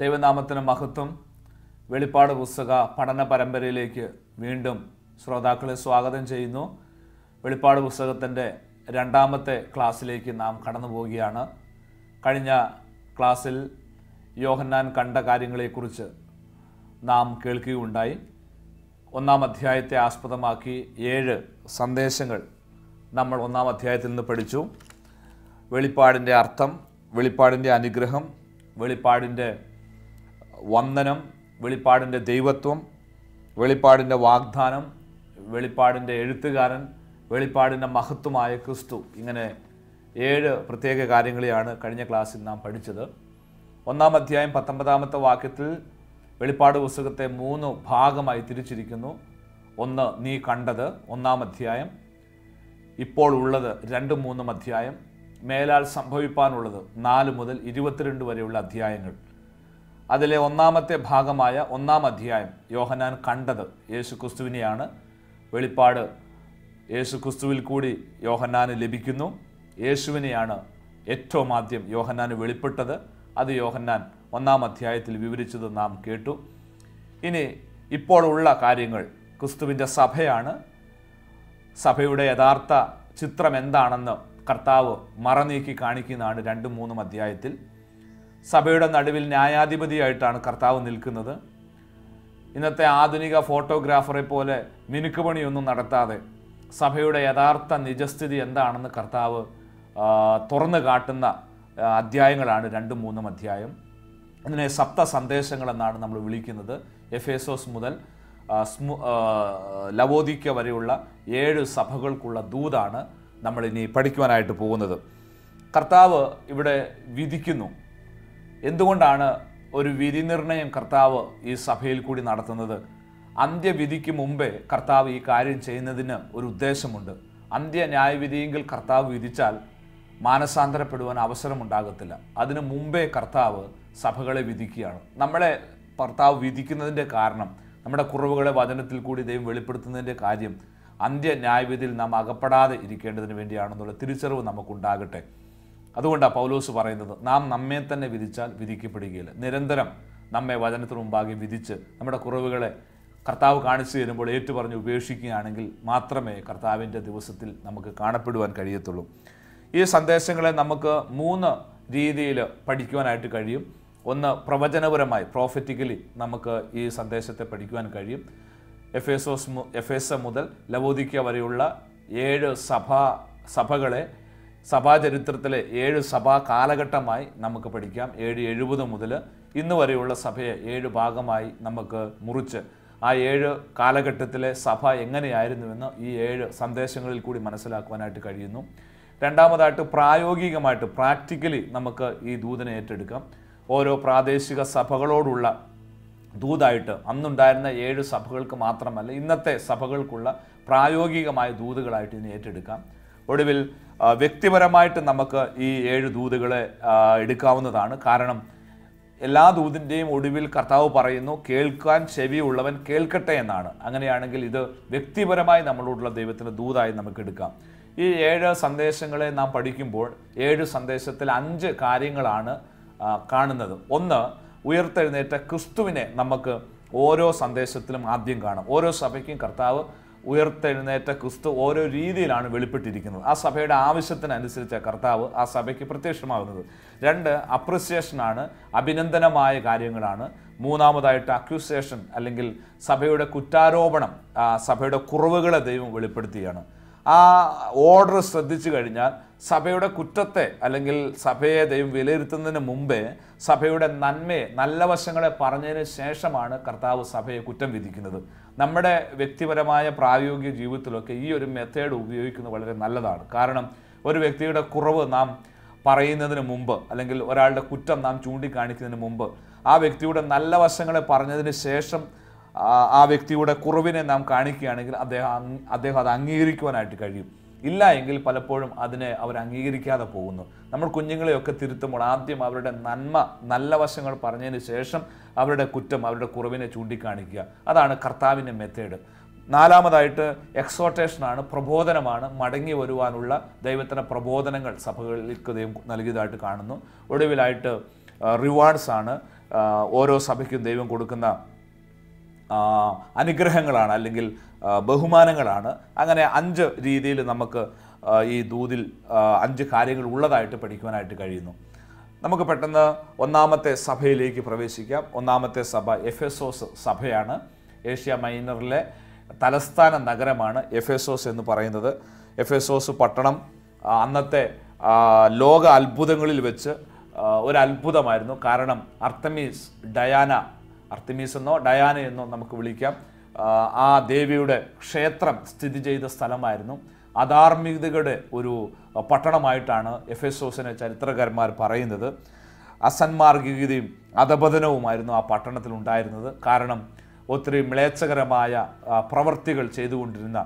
ദൈവനാമത്തിന് മഹത്വം വെളിപ്പാട് പുസ്തക പഠന പരമ്പരയിലേക്ക് വീണ്ടും ശ്രോതാക്കളെ സ്വാഗതം ചെയ്യുന്നു വെളിപ്പാട് പുസ്തകത്തിൻ്റെ രണ്ടാമത്തെ ക്ലാസ്സിലേക്ക് നാം കടന്നു പോവുകയാണ് കഴിഞ്ഞ ക്ലാസ്സിൽ യോഹന്നാൻ കണ്ട കാര്യങ്ങളെക്കുറിച്ച് നാം കേൾക്കുകയുണ്ടായി ഒന്നാം അധ്യായത്തെ ആസ്പദമാക്കി ഏഴ് സന്ദേശങ്ങൾ നമ്മൾ ഒന്നാം അധ്യായത്തിൽ നിന്ന് പഠിച്ചു വെളിപ്പാടിൻ്റെ അർത്ഥം വെളിപ്പാടിൻ്റെ അനുഗ്രഹം വെളിപ്പാടിൻ്റെ വന്ദനം വെളിപ്പാടിൻ്റെ ദൈവത്വം വെളിപ്പാടിൻ്റെ വാഗ്ദാനം വെളിപ്പാടിൻ്റെ എഴുത്തുകാരൻ വെളിപ്പാടിൻ്റെ മഹത്വമായ ക്രിസ്തു ഇങ്ങനെ ഏഴ് പ്രത്യേക കാര്യങ്ങളെയാണ് കഴിഞ്ഞ ക്ലാസ്സിൽ നാം പഠിച്ചത് ഒന്നാം അധ്യായം പത്തൊമ്പതാമത്തെ വാക്യത്തിൽ വെളിപ്പാട് പുസ്തകത്തെ മൂന്ന് ഭാഗമായി തിരിച്ചിരിക്കുന്നു ഒന്ന് നീ കണ്ടത് ഒന്നാം അധ്യായം ഇപ്പോൾ ഉള്ളത് രണ്ട് മൂന്നും അധ്യായം മേലാൽ സംഭവിപ്പാനുള്ളത് നാല് മുതൽ ഇരുപത്തിരണ്ട് വരെയുള്ള അധ്യായങ്ങൾ അതിലെ ഒന്നാമത്തെ ഭാഗമായ ഒന്നാം അധ്യായം യോഹനാൻ കണ്ടത് യേശു ക്രിസ്തുവിനെയാണ് വെളിപ്പാട് യേശു ക്രിസ്തുവിൽ കൂടി യോഹനാന് ലഭിക്കുന്നു യേശുവിനെയാണ് ഏറ്റവും ആദ്യം യോഹന്നാന് വെളിപ്പെട്ടത് അത് യോഹന്നാൻ ഒന്നാം അധ്യായത്തിൽ വിവരിച്ചത് നാം കേട്ടു ഇനി ഇപ്പോഴുള്ള കാര്യങ്ങൾ ക്രിസ്തുവിൻ്റെ സഭയാണ് സഭയുടെ യഥാർത്ഥ ചിത്രം എന്താണെന്ന് കർത്താവ് മറനീക്കി കാണിക്കുന്നതാണ് രണ്ടും മൂന്നും അധ്യായത്തിൽ സഭയുടെ നടുവിൽ ന്യായാധിപതിയായിട്ടാണ് കർത്താവ് നിൽക്കുന്നത് ഇന്നത്തെ ആധുനിക ഫോട്ടോഗ്രാഫറെ പോലെ മിനുക്കുപണിയൊന്നും നടത്താതെ സഭയുടെ യഥാർത്ഥ നിജസ്ഥിതി എന്താണെന്ന് കർത്താവ് തുറന്നു കാട്ടുന്ന അധ്യായങ്ങളാണ് രണ്ടും മൂന്നും അധ്യായം ഇതിനെ സപ്ത എന്നാണ് നമ്മൾ വിളിക്കുന്നത് എസോസ് മുതൽ സ്മു ലവോദിക്ക വരെയുള്ള ഏഴ് സഭകൾക്കുള്ള ദൂതാണ് നമ്മളിനി പഠിക്കുവാനായിട്ട് പോകുന്നത് കർത്താവ് ഇവിടെ വിധിക്കുന്നു എന്തുകൊണ്ടാണ് ഒരു വിധി നിർണയം കർത്താവ് ഈ സഭയിൽ കൂടി നടത്തുന്നത് അന്ത്യവിധിക്ക് മുമ്പേ കർത്താവ് ഈ കാര്യം ചെയ്യുന്നതിന് ഒരു ഉദ്ദേശമുണ്ട് അന്ത്യ ന്യായവിധിയെങ്കിൽ കർത്താവ് വിധിച്ചാൽ മാനസാന്തരപ്പെടുവാൻ അവസരമുണ്ടാകത്തില്ല അതിനു മുമ്പേ കർത്താവ് സഭകളെ വിധിക്കുകയാണ് നമ്മളെ കർത്താവ് വിധിക്കുന്നതിൻ്റെ കാരണം നമ്മുടെ കുറവുകളെ വചനത്തിൽ കൂടി ദൈവം വെളിപ്പെടുത്തുന്നതിൻ്റെ കാര്യം അന്ത്യ ന്യായവിധിയിൽ നാം അകപ്പെടാതെ ഇരിക്കേണ്ടതിന് വേണ്ടിയാണെന്നുള്ള തിരിച്ചറിവ് നമുക്കുണ്ടാകട്ടെ അതുകൊണ്ടാണ് പൗലോസ് പറയുന്നത് നാം നമ്മെ തന്നെ വിധിച്ചാൽ വിധിക്കപ്പെടുകയില്ല നിരന്തരം നമ്മെ വചനത്തിന് മുമ്പാകെ വിധിച്ച് നമ്മുടെ കുറവുകളെ കർത്താവ് കാണിച്ചു തരുമ്പോൾ ഏറ്റുപറഞ്ഞ് ഉപേക്ഷിക്കുകയാണെങ്കിൽ മാത്രമേ കർത്താവിൻ്റെ ദിവസത്തിൽ നമുക്ക് കാണപ്പെടുവാൻ കഴിയത്തുള്ളൂ ഈ സന്ദേശങ്ങളെ നമുക്ക് മൂന്ന് രീതിയിൽ പഠിക്കുവാനായിട്ട് കഴിയും ഒന്ന് പ്രവചനപരമായി പ്രോഫറ്റിക്കലി നമുക്ക് ഈ സന്ദേശത്തെ പഠിക്കുവാൻ കഴിയും എഫ് എസ് എഫ് എസ് മുതൽ ലവോദിക്ക വരെയുള്ള ഏഴ് സഭാ സഭകളെ സഭാചരിത്രത്തിലെ ഏഴ് സഭാ കാലഘട്ടമായി നമുക്ക് പഠിക്കാം ഏഴ് എഴുപത് മുതൽ ഇന്ന് വരെയുള്ള സഭയെ ഏഴ് ഭാഗമായി നമുക്ക് മുറിച്ച് ആ ഏഴ് കാലഘട്ടത്തിലെ സഭ എങ്ങനെയായിരുന്നുവെന്ന് ഈ ഏഴ് സന്ദേശങ്ങളിൽ കൂടി മനസ്സിലാക്കുവാനായിട്ട് കഴിയുന്നു രണ്ടാമതായിട്ട് പ്രായോഗികമായിട്ട് പ്രാക്ടിക്കലി നമുക്ക് ഈ ദൂതനെ ഏറ്റെടുക്കാം ഓരോ പ്രാദേശിക സഭകളോടുള്ള ദൂതായിട്ട് അന്നുണ്ടായിരുന്ന ഏഴ് സഭകൾക്ക് മാത്രമല്ല ഇന്നത്തെ സഭകൾക്കുള്ള പ്രായോഗികമായ ദൂതുകളായിട്ട് ഇതിനെ ഏറ്റെടുക്കാം ഒടുവിൽ വ്യക്തിപരമായിട്ട് നമുക്ക് ഈ ഏഴ് ദൂതുകളെ എടുക്കാവുന്നതാണ് കാരണം എല്ലാ ദൂതിൻ്റെയും ഒടുവിൽ കർത്താവ് പറയുന്നു കേൾക്കാൻ ചെവി ഉള്ളവൻ കേൾക്കട്ടെ എന്നാണ് അങ്ങനെയാണെങ്കിൽ ഇത് വ്യക്തിപരമായി നമ്മളോടുള്ള ദൈവത്തിൻ്റെ ദൂതായി നമുക്ക് എടുക്കാം ഈ ഏഴ് സന്ദേശങ്ങളെ നാം പഠിക്കുമ്പോൾ ഏഴ് സന്ദേശത്തിൽ അഞ്ച് കാര്യങ്ങളാണ് കാണുന്നത് ഒന്ന് ഉയർത്തെഴുന്നേറ്റ ക്രിസ്തുവിനെ നമുക്ക് ഓരോ സന്ദേശത്തിലും ആദ്യം കാണാം ഓരോ സഭയ്ക്കും കർത്താവ് ഉയർത്തെഴുന്നേറ്റ ക്രിസ്തു ഓരോ രീതിയിലാണ് വെളിപ്പെട്ടിരിക്കുന്നത് ആ സഭയുടെ ആവശ്യത്തിനനുസരിച്ച കർത്താവ് ആ സഭയ്ക്ക് പ്രത്യക്ഷമാകുന്നത് രണ്ട് അപ്രിസിയേഷനാണ് അഭിനന്ദനമായ കാര്യങ്ങളാണ് മൂന്നാമതായിട്ട് അക്യൂസിയേഷൻ അല്ലെങ്കിൽ സഭയുടെ കുറ്റാരോപണം സഭയുടെ കുറവുകളെ ദൈവം വെളിപ്പെടുത്തുകയാണ് ആ ഓർഡർ ശ്രദ്ധിച്ചു കഴിഞ്ഞാൽ സഭയുടെ കുറ്റത്തെ അല്ലെങ്കിൽ സഭയെ ദൈവം വിലയിരുത്തുന്നതിന് മുമ്പേ സഭയുടെ നന്മയെ നല്ല വശങ്ങളെ പറഞ്ഞതിന് ശേഷമാണ് കർത്താവ് സഭയെ കുറ്റം വിധിക്കുന്നത് നമ്മുടെ വ്യക്തിപരമായ പ്രായോഗിക ജീവിതത്തിലൊക്കെ ഈ ഒരു മെത്തേഡ് ഉപയോഗിക്കുന്നത് വളരെ നല്ലതാണ് കാരണം ഒരു വ്യക്തിയുടെ കുറവ് നാം പറയുന്നതിന് മുമ്പ് അല്ലെങ്കിൽ ഒരാളുടെ കുറ്റം നാം ചൂണ്ടിക്കാണിക്കുന്നതിന് മുമ്പ് ആ വ്യക്തിയുടെ നല്ല വശങ്ങളെ പറഞ്ഞതിന് ശേഷം ആ വ്യക്തിയുടെ കുറവിനെ നാം കാണിക്കുകയാണെങ്കിൽ അദ്ദേഹം അദ്ദേഹം അത് അംഗീകരിക്കുവാനായിട്ട് കഴിയും ഇല്ല എങ്കിൽ പലപ്പോഴും അതിനെ അവർ അംഗീകരിക്കാതെ പോകുന്നു നമ്മൾ കുഞ്ഞുങ്ങളെയൊക്കെ തിരുത്തുമ്പോൾ ആദ്യം അവരുടെ നന്മ നല്ല വശങ്ങൾ പറഞ്ഞതിന് ശേഷം അവരുടെ കുറ്റം അവരുടെ കുറവിനെ ചൂണ്ടിക്കാണിക്കുക അതാണ് കർത്താവിൻ്റെ മെത്തേഡ് നാലാമതായിട്ട് എക്സോട്ടേഷനാണ് പ്രബോധനമാണ് മടങ്ങി വരുവാനുള്ള ദൈവത്തിൻ്റെ പ്രബോധനങ്ങൾ സഭകൾക്ക് ദൈവം നൽകിയതായിട്ട് കാണുന്നു ഒടുവിലായിട്ട് റിവാർഡ്സാണ് ഓരോ സഭയ്ക്കും ദൈവം കൊടുക്കുന്ന അനുഗ്രഹങ്ങളാണ് അല്ലെങ്കിൽ ബഹുമാനങ്ങളാണ് അങ്ങനെ അഞ്ച് രീതിയിൽ നമുക്ക് ഈ ദൂതിൽ അഞ്ച് കാര്യങ്ങൾ ഉള്ളതായിട്ട് പഠിക്കുവാനായിട്ട് കഴിയുന്നു നമുക്ക് പെട്ടെന്ന് ഒന്നാമത്തെ സഭയിലേക്ക് പ്രവേശിക്കാം ഒന്നാമത്തെ സഭ എഫെസോസ് സഭയാണ് ഏഷ്യ മൈനറിലെ തലസ്ഥാന നഗരമാണ് എഫെസോസ് എന്ന് പറയുന്നത് എഫെസോസ് പട്ടണം അന്നത്തെ ലോക അത്ഭുതങ്ങളിൽ വെച്ച് ഒരു അത്ഭുതമായിരുന്നു കാരണം അർത്തമീസ് ഡയാന അർത്തമീസ് എന്നോ ഡയാന എന്നോ നമുക്ക് വിളിക്കാം ആ ദേവിയുടെ ക്ഷേത്രം സ്ഥിതി ചെയ്ത സ്ഥലമായിരുന്നു അധാർമികതയുടെ ഒരു പട്ടണമായിട്ടാണ് എഫ് എസ് ഓസിനെ ചരിത്രകാരന്മാർ പറയുന്നത് അസന്മാർഗികതയും അധപതനവുമായിരുന്നു ആ പട്ടണത്തിൽ ഉണ്ടായിരുന്നത് കാരണം ഒത്തിരി മ്ലേച്ഛകരമായ പ്രവൃത്തികൾ ചെയ്തുകൊണ്ടിരുന്ന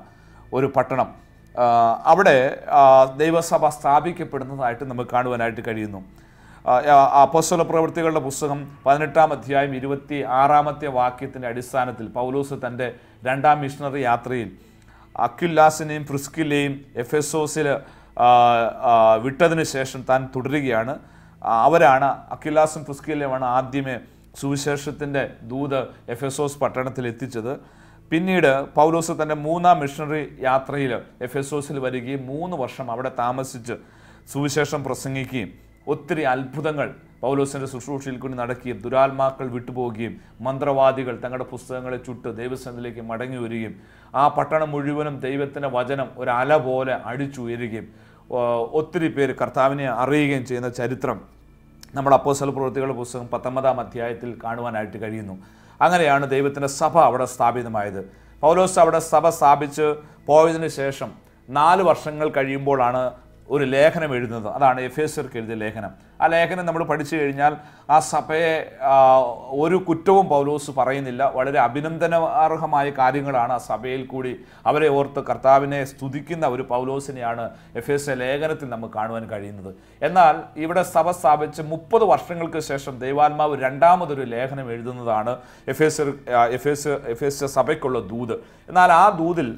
ഒരു പട്ടണം അവിടെ ദൈവസഭ സ്ഥാപിക്കപ്പെടുന്നതായിട്ട് നമുക്ക് കാണുവാനായിട്ട് കഴിയുന്നു അപ്പസ്വല പ്രവൃത്തികളുടെ പുസ്തകം പതിനെട്ടാം അധ്യായം ഇരുപത്തി ആറാമത്തെ വാക്യത്തിൻ്റെ അടിസ്ഥാനത്തിൽ പൗലൂസ് തൻ്റെ രണ്ടാം മിഷണറി യാത്രയിൽ അക്യുല്ലാസിനെയും പ്രിസ്കിലെയും എഫ് എസ് വിട്ടതിന് ശേഷം താൻ തുടരുകയാണ് അവരാണ് അക്യുല്ലാസും പ്രിസ്കിലെയുമാണ് ആദ്യമേ സുവിശേഷത്തിൻ്റെ ദൂത് എഫ് എസ് ഒസ് പട്ടണത്തിൽ എത്തിച്ചത് പിന്നീട് പൗലോസ് തൻ്റെ മൂന്നാം മിഷണറി യാത്രയിൽ എഫ് എസ് ഒസിൽ വരികയും മൂന്ന് വർഷം അവിടെ താമസിച്ച് സുവിശേഷം പ്രസംഗിക്കുകയും ഒത്തിരി അത്ഭുതങ്ങൾ പൗലോസിൻ്റെ ശുശ്രൂഷയിൽ കൂടി നടക്കുകയും ദുരാത്മാക്കൾ വിട്ടുപോവുകയും മന്ത്രവാദികൾ തങ്ങളുടെ പുസ്തകങ്ങളെ ചുട്ട് ദൈവസ്ഥാനത്തിലേക്ക് മടങ്ങി വരികയും ആ പട്ടണം മുഴുവനും ദൈവത്തിൻ്റെ വചനം ഒരു അല പോലെ അടിച്ചുയരുകയും ഒത്തിരി പേര് കർത്താവിനെ അറിയുകയും ചെയ്യുന്ന ചരിത്രം നമ്മുടെ അപ്പോസല പ്രവൃത്തികളുടെ പുസ്തകം പത്തൊമ്പതാം അധ്യായത്തിൽ കാണുവാനായിട്ട് കഴിയുന്നു അങ്ങനെയാണ് ദൈവത്തിൻ്റെ സഭ അവിടെ സ്ഥാപിതമായത് പൗലോസ് അവിടെ സഭ സ്ഥാപിച്ച് പോയതിനു ശേഷം നാല് വർഷങ്ങൾ കഴിയുമ്പോഴാണ് ഒരു ലേഖനം എഴുതുന്നത് അതാണ് എഫ് എസർക്ക് എഴുതിയ ലേഖനം ആ ലേഖനം നമ്മൾ പഠിച്ചു കഴിഞ്ഞാൽ ആ സഭയെ ഒരു കുറ്റവും പൗലോസ് പറയുന്നില്ല വളരെ അഭിനന്ദനാർഹമായ കാര്യങ്ങളാണ് ആ സഭയിൽ കൂടി അവരെ ഓർത്ത് കർത്താവിനെ സ്തുതിക്കുന്ന ഒരു പൗലോസിനെയാണ് എഫ് എസ് ലേഖനത്തിൽ നമുക്ക് കാണുവാൻ കഴിയുന്നത് എന്നാൽ ഇവിടെ സഭ സ്ഥാപിച്ച് മുപ്പത് വർഷങ്ങൾക്ക് ശേഷം ദൈവാത്മാവ് രണ്ടാമതൊരു ലേഖനം എഴുതുന്നതാണ് Ephesus Ephesus Ephesus സഭയ്ക്കുള്ള ദൂത് എന്നാൽ ആ ദൂതിൽ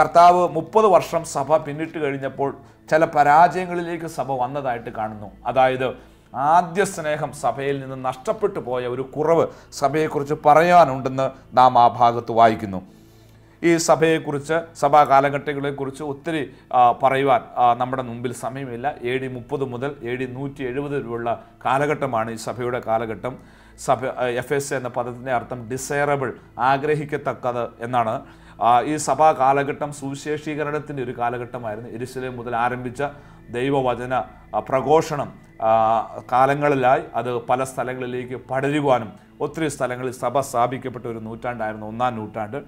കർത്താവ് മുപ്പത് വർഷം സഭ പിന്നിട്ട് കഴിഞ്ഞപ്പോൾ ചില പരാജയങ്ങളിലേക്ക് സഭ വന്നതായിട്ട് കാണുന്നു അതായത് ആദ്യ സ്നേഹം സഭയിൽ നിന്ന് നഷ്ടപ്പെട്ടു പോയ ഒരു കുറവ് സഭയെക്കുറിച്ച് പറയാനുണ്ടെന്ന് നാം ആ ഭാഗത്ത് വായിക്കുന്നു ഈ സഭയെക്കുറിച്ച് സഭാ കാലഘട്ടങ്ങളെക്കുറിച്ച് ഒത്തിരി പറയുവാൻ നമ്മുടെ മുമ്പിൽ സമയമില്ല എ ഡി മുപ്പത് മുതൽ എ ഡി നൂറ്റി എഴുപത് രൂപയുള്ള കാലഘട്ടമാണ് ഈ സഭയുടെ കാലഘട്ടം സഭ എഫ് എസ് എന്ന പദത്തിൻ്റെ അർത്ഥം ഡിസൈറബിൾ ആഗ്രഹിക്കത്തക്കത് എന്നാണ് ഈ സഭാ കാലഘട്ടം സുവിശേഷീകരണത്തിൻ്റെ ഒരു കാലഘട്ടമായിരുന്നു എരിശിലെ മുതൽ ആരംഭിച്ച ദൈവവചന പ്രഘോഷണം കാലങ്ങളിലായി അത് പല സ്ഥലങ്ങളിലേക്ക് പടരുവാനും ഒത്തിരി സ്ഥലങ്ങളിൽ സഭ സ്ഥാപിക്കപ്പെട്ട ഒരു നൂറ്റാണ്ടായിരുന്നു ഒന്നാം നൂറ്റാണ്ട്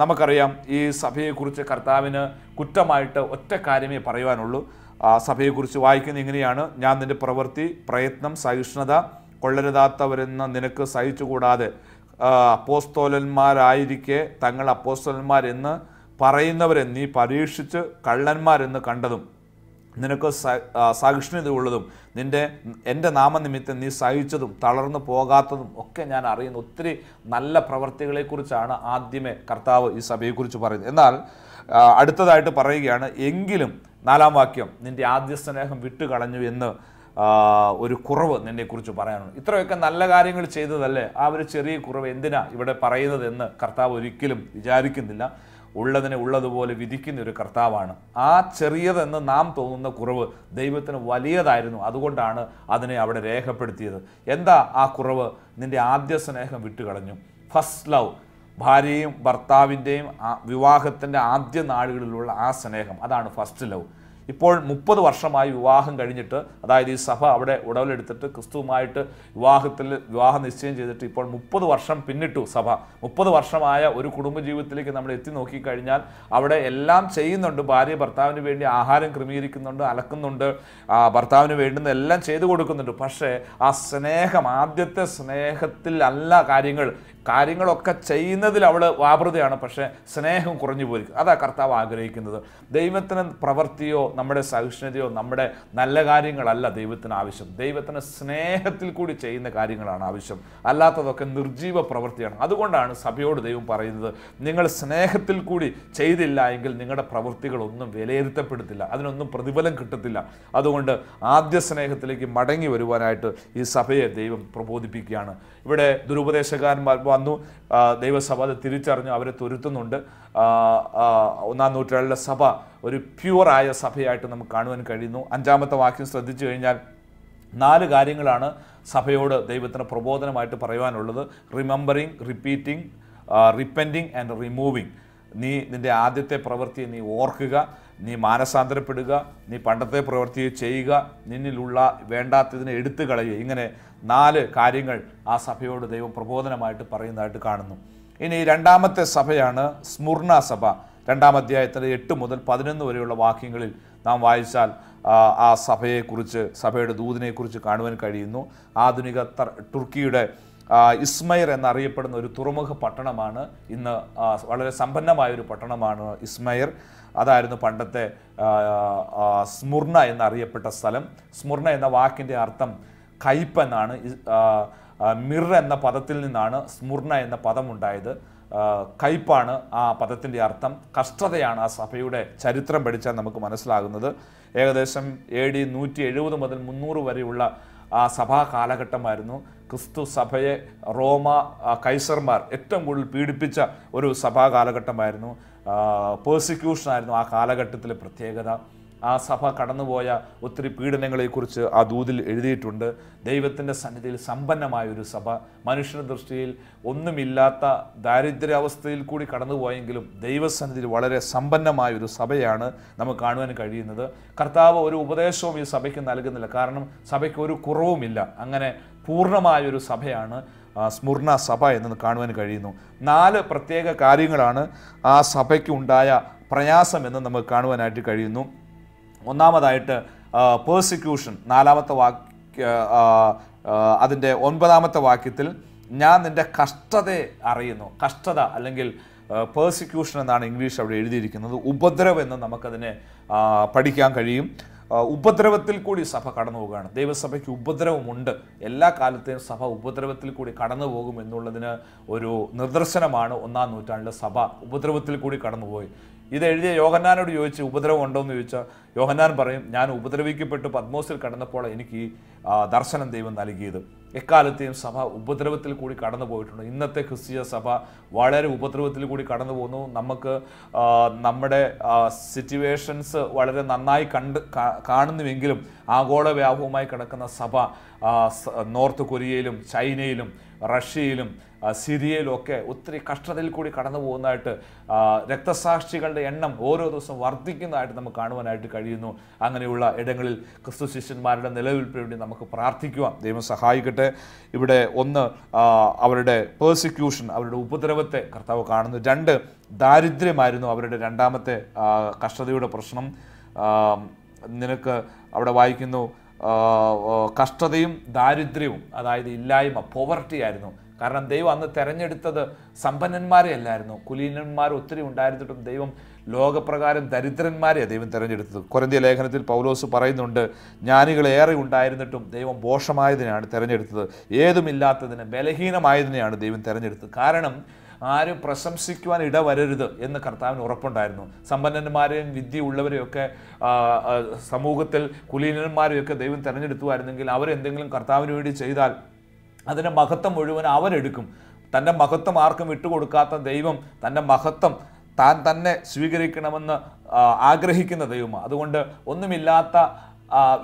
നമുക്കറിയാം ഈ സഭയെക്കുറിച്ച് കർത്താവിന് കുറ്റമായിട്ട് ഒറ്റ കാര്യമേ പറയുവാനുള്ളൂ സഭയെക്കുറിച്ച് വായിക്കുന്നത് ഇങ്ങനെയാണ് ഞാൻ നിൻ്റെ പ്രവൃത്തി പ്രയത്നം സഹിഷ്ണുത കൊള്ളരുതാത്തവരെന്ന നിനക്ക് സഹിച്ചുകൂടാതെ അപ്പോസ്തോലന്മാരായിരിക്കെ തങ്ങൾ അപ്പോസ്തോലന്മാരെന്ന് പറയുന്നവരെ നീ പരീക്ഷിച്ച് കള്ളന്മാരെന്ന് കണ്ടതും നിനക്ക് സഹിഷ്ണുത ഉള്ളതും നിൻ്റെ എൻ്റെ നാമനിമിത്തം നീ സഹിച്ചതും തളർന്നു പോകാത്തതും ഒക്കെ ഞാൻ അറിയുന്ന ഒത്തിരി നല്ല പ്രവർത്തികളെക്കുറിച്ചാണ് ആദ്യമേ കർത്താവ് ഈ സഭയെക്കുറിച്ച് പറയുന്നത് എന്നാൽ അടുത്തതായിട്ട് പറയുകയാണ് എങ്കിലും നാലാം വാക്യം നിൻ്റെ ആദ്യ സ്നേഹം വിട്ടുകളഞ്ഞു എന്ന് ഒരു കുറവ് നിന്നെക്കുറിച്ച് പറയാനുണ്ട് ഇത്രയൊക്കെ നല്ല കാര്യങ്ങൾ ചെയ്തതല്ലേ ആ ഒരു ചെറിയ കുറവ് എന്തിനാ ഇവിടെ പറയുന്നത് എന്ന് കർത്താവ് ഒരിക്കലും വിചാരിക്കുന്നില്ല ഉള്ളതിനെ ഉള്ളതുപോലെ വിധിക്കുന്ന ഒരു കർത്താവാണ് ആ ചെറിയതെന്ന് നാം തോന്നുന്ന കുറവ് ദൈവത്തിന് വലിയതായിരുന്നു അതുകൊണ്ടാണ് അതിനെ അവിടെ രേഖപ്പെടുത്തിയത് എന്താ ആ കുറവ് നിന്റെ ആദ്യ സ്നേഹം വിട്ടുകളഞ്ഞു ഫസ്റ്റ് ലവ് ഭാര്യയും ഭർത്താവിൻ്റെയും വിവാഹത്തിൻ്റെ ആദ്യ നാളുകളിലുള്ള ആ സ്നേഹം അതാണ് ഫസ്റ്റ് ലവ് ഇപ്പോൾ മുപ്പത് വർഷമായി വിവാഹം കഴിഞ്ഞിട്ട് അതായത് ഈ സഭ അവിടെ ഉടവലെടുത്തിട്ട് ക്രിസ്തുവുമായിട്ട് വിവാഹത്തിൽ വിവാഹ നിശ്ചയം ചെയ്തിട്ട് ഇപ്പോൾ മുപ്പത് വർഷം പിന്നിട്ടു സഭ മുപ്പത് വർഷമായ ഒരു കുടുംബജീവിതത്തിലേക്ക് നമ്മൾ എത്തി നോക്കിക്കഴിഞ്ഞാൽ അവിടെ എല്ലാം ചെയ്യുന്നുണ്ട് ഭാര്യ ഭർത്താവിന് വേണ്ടി ആഹാരം ക്രമീകരിക്കുന്നുണ്ട് അലക്കുന്നുണ്ട് ഭർത്താവിന് വേണ്ടുന്ന എല്ലാം ചെയ്തു കൊടുക്കുന്നുണ്ട് പക്ഷേ ആ സ്നേഹം ആദ്യത്തെ സ്നേഹത്തിൽ അല്ല കാര്യങ്ങൾ കാര്യങ്ങളൊക്കെ ചെയ്യുന്നതിൽ അവൾ വാപൃതയാണ് പക്ഷേ സ്നേഹം കുറഞ്ഞു പോയിരിക്കും അതാ കർത്താവ് ആഗ്രഹിക്കുന്നത് ദൈവത്തിന് പ്രവൃത്തിയോ നമ്മുടെ സഹിഷ്ണുതയോ നമ്മുടെ നല്ല കാര്യങ്ങളല്ല ദൈവത്തിന് ആവശ്യം ദൈവത്തിന് സ്നേഹത്തിൽ കൂടി ചെയ്യുന്ന കാര്യങ്ങളാണ് ആവശ്യം അല്ലാത്തതൊക്കെ നിർജീവ പ്രവൃത്തിയാണ് അതുകൊണ്ടാണ് സഭയോട് ദൈവം പറയുന്നത് നിങ്ങൾ സ്നേഹത്തിൽ കൂടി ചെയ്തില്ല എങ്കിൽ നിങ്ങളുടെ പ്രവൃത്തികളൊന്നും വിലയിരുത്തപ്പെടുത്തില്ല അതിനൊന്നും പ്രതിഫലം കിട്ടത്തില്ല അതുകൊണ്ട് ആദ്യ സ്നേഹത്തിലേക്ക് മടങ്ങി വരുവാനായിട്ട് ഈ സഭയെ ദൈവം പ്രബോധിപ്പിക്കുകയാണ് ഇവിടെ ദുരുപദേശകാരന്മാർ വന്നു ദൈവസഭ അത് തിരിച്ചറിഞ്ഞു അവരെ തുരുത്തുന്നുണ്ട് ഒന്നാം നൂറ്റാണ്ടിലെ സഭ ഒരു പ്യുവറായ സഭയായിട്ട് നമുക്ക് കാണുവാൻ കഴിയുന്നു അഞ്ചാമത്തെ വാക്യം ശ്രദ്ധിച്ചു കഴിഞ്ഞാൽ നാല് കാര്യങ്ങളാണ് സഭയോട് ദൈവത്തിന് പ്രബോധനമായിട്ട് പറയുവാനുള്ളത് remembering repeating repenting and removing നീ നിൻ്റെ ആദ്യത്തെ പ്രവൃത്തിയെ നീ ഓർക്കുക നീ മാനസാന്തരപ്പെടുക നീ പണ്ടത്തെ പ്രവൃത്തിയെ ചെയ്യുക നിന്നിലുള്ള വേണ്ടാത്തതിനെ എടുത്തു കളയുക ഇങ്ങനെ നാല് കാര്യങ്ങൾ ആ സഭയോട് ദൈവം പ്രബോധനമായിട്ട് പറയുന്നതായിട്ട് കാണുന്നു ഇനി രണ്ടാമത്തെ സഭയാണ് സ്മുർണ സഭ രണ്ടാം അധ്യായത്തിൻ്റെ എട്ട് മുതൽ പതിനൊന്ന് വരെയുള്ള വാക്യങ്ങളിൽ നാം വായിച്ചാൽ ആ സഭയെക്കുറിച്ച് സഭയുടെ ദൂതിനെക്കുറിച്ച് കാണുവാൻ കഴിയുന്നു ആധുനിക തുർക്കിയുടെ ഇസ്മയർ എന്നറിയപ്പെടുന്ന ഒരു തുറമുഖ പട്ടണമാണ് ഇന്ന് വളരെ സമ്പന്നമായ ഒരു പട്ടണമാണ് ഇസ്മയർ അതായിരുന്നു പണ്ടത്തെ സ്മുർണ എന്നറിയപ്പെട്ട സ്ഥലം സ്മുർണ എന്ന വാക്കിൻ്റെ അർത്ഥം എന്നാണ് മിർ എന്ന പദത്തിൽ നിന്നാണ് സ്മുർണ എന്ന പദമുണ്ടായത് കയ്പാണ് ആ പദത്തിൻ്റെ അർത്ഥം കഷ്ടതയാണ് ആ സഭയുടെ ചരിത്രം പഠിച്ചാൽ നമുക്ക് മനസ്സിലാകുന്നത് ഏകദേശം എ ഡി നൂറ്റി എഴുപത് മുതൽ മുന്നൂറ് വരെയുള്ള ആ സഭാ കാലഘട്ടമായിരുന്നു ക്രിസ്തു സഭയെ റോമ കൈസർമാർ ഏറ്റവും കൂടുതൽ പീഡിപ്പിച്ച ഒരു സഭാ കാലഘട്ടമായിരുന്നു പേഴ്സിക്യൂഷനായിരുന്നു ആ കാലഘട്ടത്തിലെ പ്രത്യേകത ആ സഭ കടന്നുപോയ ഒത്തിരി പീഡനങ്ങളെക്കുറിച്ച് ആ ദൂതിൽ എഴുതിയിട്ടുണ്ട് ദൈവത്തിൻ്റെ സന്നിധിയിൽ സമ്പന്നമായ ഒരു സഭ മനുഷ്യ ദൃഷ്ടിയിൽ ഒന്നുമില്ലാത്ത ദാരിദ്ര്യാവസ്ഥയിൽ കൂടി കടന്നുപോയെങ്കിലും ദൈവസന്നിധിയിൽ വളരെ സമ്പന്നമായ ഒരു സഭയാണ് നമുക്ക് കാണുവാൻ കഴിയുന്നത് കർത്താവ് ഒരു ഉപദേശവും ഈ സഭയ്ക്ക് നൽകുന്നില്ല കാരണം സഭയ്ക്ക് ഒരു കുറവുമില്ല അങ്ങനെ പൂർണ്ണമായൊരു സഭയാണ് സ്മുർണ സഭ എന്ന് കാണുവാൻ കഴിയുന്നു നാല് പ്രത്യേക കാര്യങ്ങളാണ് ആ സഭയ്ക്കുണ്ടായ പ്രയാസം എന്ന് നമുക്ക് കാണുവാനായിട്ട് കഴിയുന്നു ഒന്നാമതായിട്ട് പേഴ്സിക്യൂഷൻ നാലാമത്തെ വാക്യ അതിൻ്റെ ഒൻപതാമത്തെ വാക്യത്തിൽ ഞാൻ നിൻ്റെ കഷ്ടതയെ അറിയുന്നു കഷ്ടത അല്ലെങ്കിൽ പേഴ്സിക്യൂഷൻ എന്നാണ് ഇംഗ്ലീഷ് അവിടെ എഴുതിയിരിക്കുന്നത് ഉപദ്രവം എന്ന് നമുക്കതിനെ പഠിക്കാൻ കഴിയും ഉപദ്രവത്തിൽ കൂടി സഭ കടന്നു പോവുകയാണ് ദൈവസഭയ്ക്ക് ഉപദ്രവമുണ്ട് എല്ലാ കാലത്തെയും സഭ ഉപദ്രവത്തിൽ കൂടി കടന്നു പോകും എന്നുള്ളതിന് ഒരു നിദർശനമാണ് ഒന്നാം നൂറ്റാണ്ടിലെ സഭ ഉപദ്രവത്തിൽ കൂടി കടന്നുപോയി ഇത് എഴുതിയ യോഹന്നാനോട് ചോദിച്ച് ഉപദ്രവം ഉണ്ടോ എന്ന് ചോദിച്ചാൽ യോഹന്നാൻ പറയും ഞാൻ ഉപദ്രവിക്കപ്പെട്ട് പത്മോസിൽ കടന്നപ്പോൾ എനിക്ക് ദർശനം ദൈവം നൽകിയത് എക്കാലത്തെയും സഭ ഉപദ്രവത്തിൽ കൂടി കടന്നു പോയിട്ടുണ്ട് ഇന്നത്തെ ക്രിസ്തീയ സഭ വളരെ ഉപദ്രവത്തിൽ കൂടി കടന്നു പോകുന്നു നമുക്ക് നമ്മുടെ സിറ്റുവേഷൻസ് വളരെ നന്നായി കണ്ട് കാണുന്നുവെങ്കിലും ആഗോള വ്യാപകമായി കിടക്കുന്ന സഭ നോർത്ത് കൊറിയയിലും ചൈനയിലും റഷ്യയിലും സിറിയയിലും ഒക്കെ ഒത്തിരി കഷ്ടതയിൽ കൂടി കടന്നു പോകുന്നതായിട്ട് രക്തസാക്ഷികളുടെ എണ്ണം ഓരോ ദിവസം വർദ്ധിക്കുന്നതായിട്ട് നമുക്ക് കാണുവാനായിട്ട് കഴിയുന്നു അങ്ങനെയുള്ള ഇടങ്ങളിൽ ക്രിസ്തു ശിഷ്യന്മാരുടെ നിലവിൽപ്പിനു വേണ്ടി നമുക്ക് നമുക്ക് പ്രാർത്ഥിക്കുവാം ദൈവം സഹായിക്കട്ടെ ഇവിടെ ഒന്ന് അവരുടെ പേഴ്സിക്യൂഷൻ അവരുടെ ഉപദ്രവത്തെ കർത്താവ് കാണുന്നു രണ്ട് ദാരിദ്ര്യമായിരുന്നു അവരുടെ രണ്ടാമത്തെ കഷ്ടതയുടെ പ്രശ്നം നിനക്ക് അവിടെ വായിക്കുന്നു കഷ്ടതയും ദാരിദ്ര്യവും അതായത് ഇല്ലായ്മ പോവർട്ടി ആയിരുന്നു കാരണം ദൈവം അന്ന് തെരഞ്ഞെടുത്തത് സമ്പന്നന്മാരെ അല്ലായിരുന്നു കുലീനന്മാർ ഒത്തിരി ഉണ്ടായിരുന്നിട്ടും ദൈവം ലോകപ്രകാരം ദരിദ്രന്മാരെ ദൈവം തിരഞ്ഞെടുത്തത് കുരന്തിയ ലേഖനത്തിൽ പൗലോസ് പറയുന്നുണ്ട് ജ്ഞാനികളേറെ ഉണ്ടായിരുന്നിട്ടും ദൈവം ബോഷമായതിനാണ് തിരഞ്ഞെടുത്തത് ഏതുമില്ലാത്തതിന് ബലഹീനമായതിനെയാണ് ദൈവം തിരഞ്ഞെടുത്തത് കാരണം ആരും പ്രശംസിക്കുവാൻ ഇടവരരുത് എന്ന് കർത്താവിന് ഉറപ്പുണ്ടായിരുന്നു സമ്പന്നന്മാരെയും വിദ്യയുള്ളവരെയൊക്കെ സമൂഹത്തിൽ കുലീനന്മാരെയൊക്കെ ദൈവം തിരഞ്ഞെടുത്തുമായിരുന്നെങ്കിൽ അവരെന്തെങ്കിലും കർത്താവിന് വേണ്ടി ചെയ്താൽ അതിൻ്റെ മഹത്വം മുഴുവൻ അവരെടുക്കും തൻ്റെ മഹത്വം ആർക്കും വിട്ടുകൊടുക്കാത്ത ദൈവം തൻ്റെ മഹത്വം താൻ തന്നെ സ്വീകരിക്കണമെന്ന് ആഗ്രഹിക്കുന്ന ദൈവമാണ് അതുകൊണ്ട് ഒന്നുമില്ലാത്ത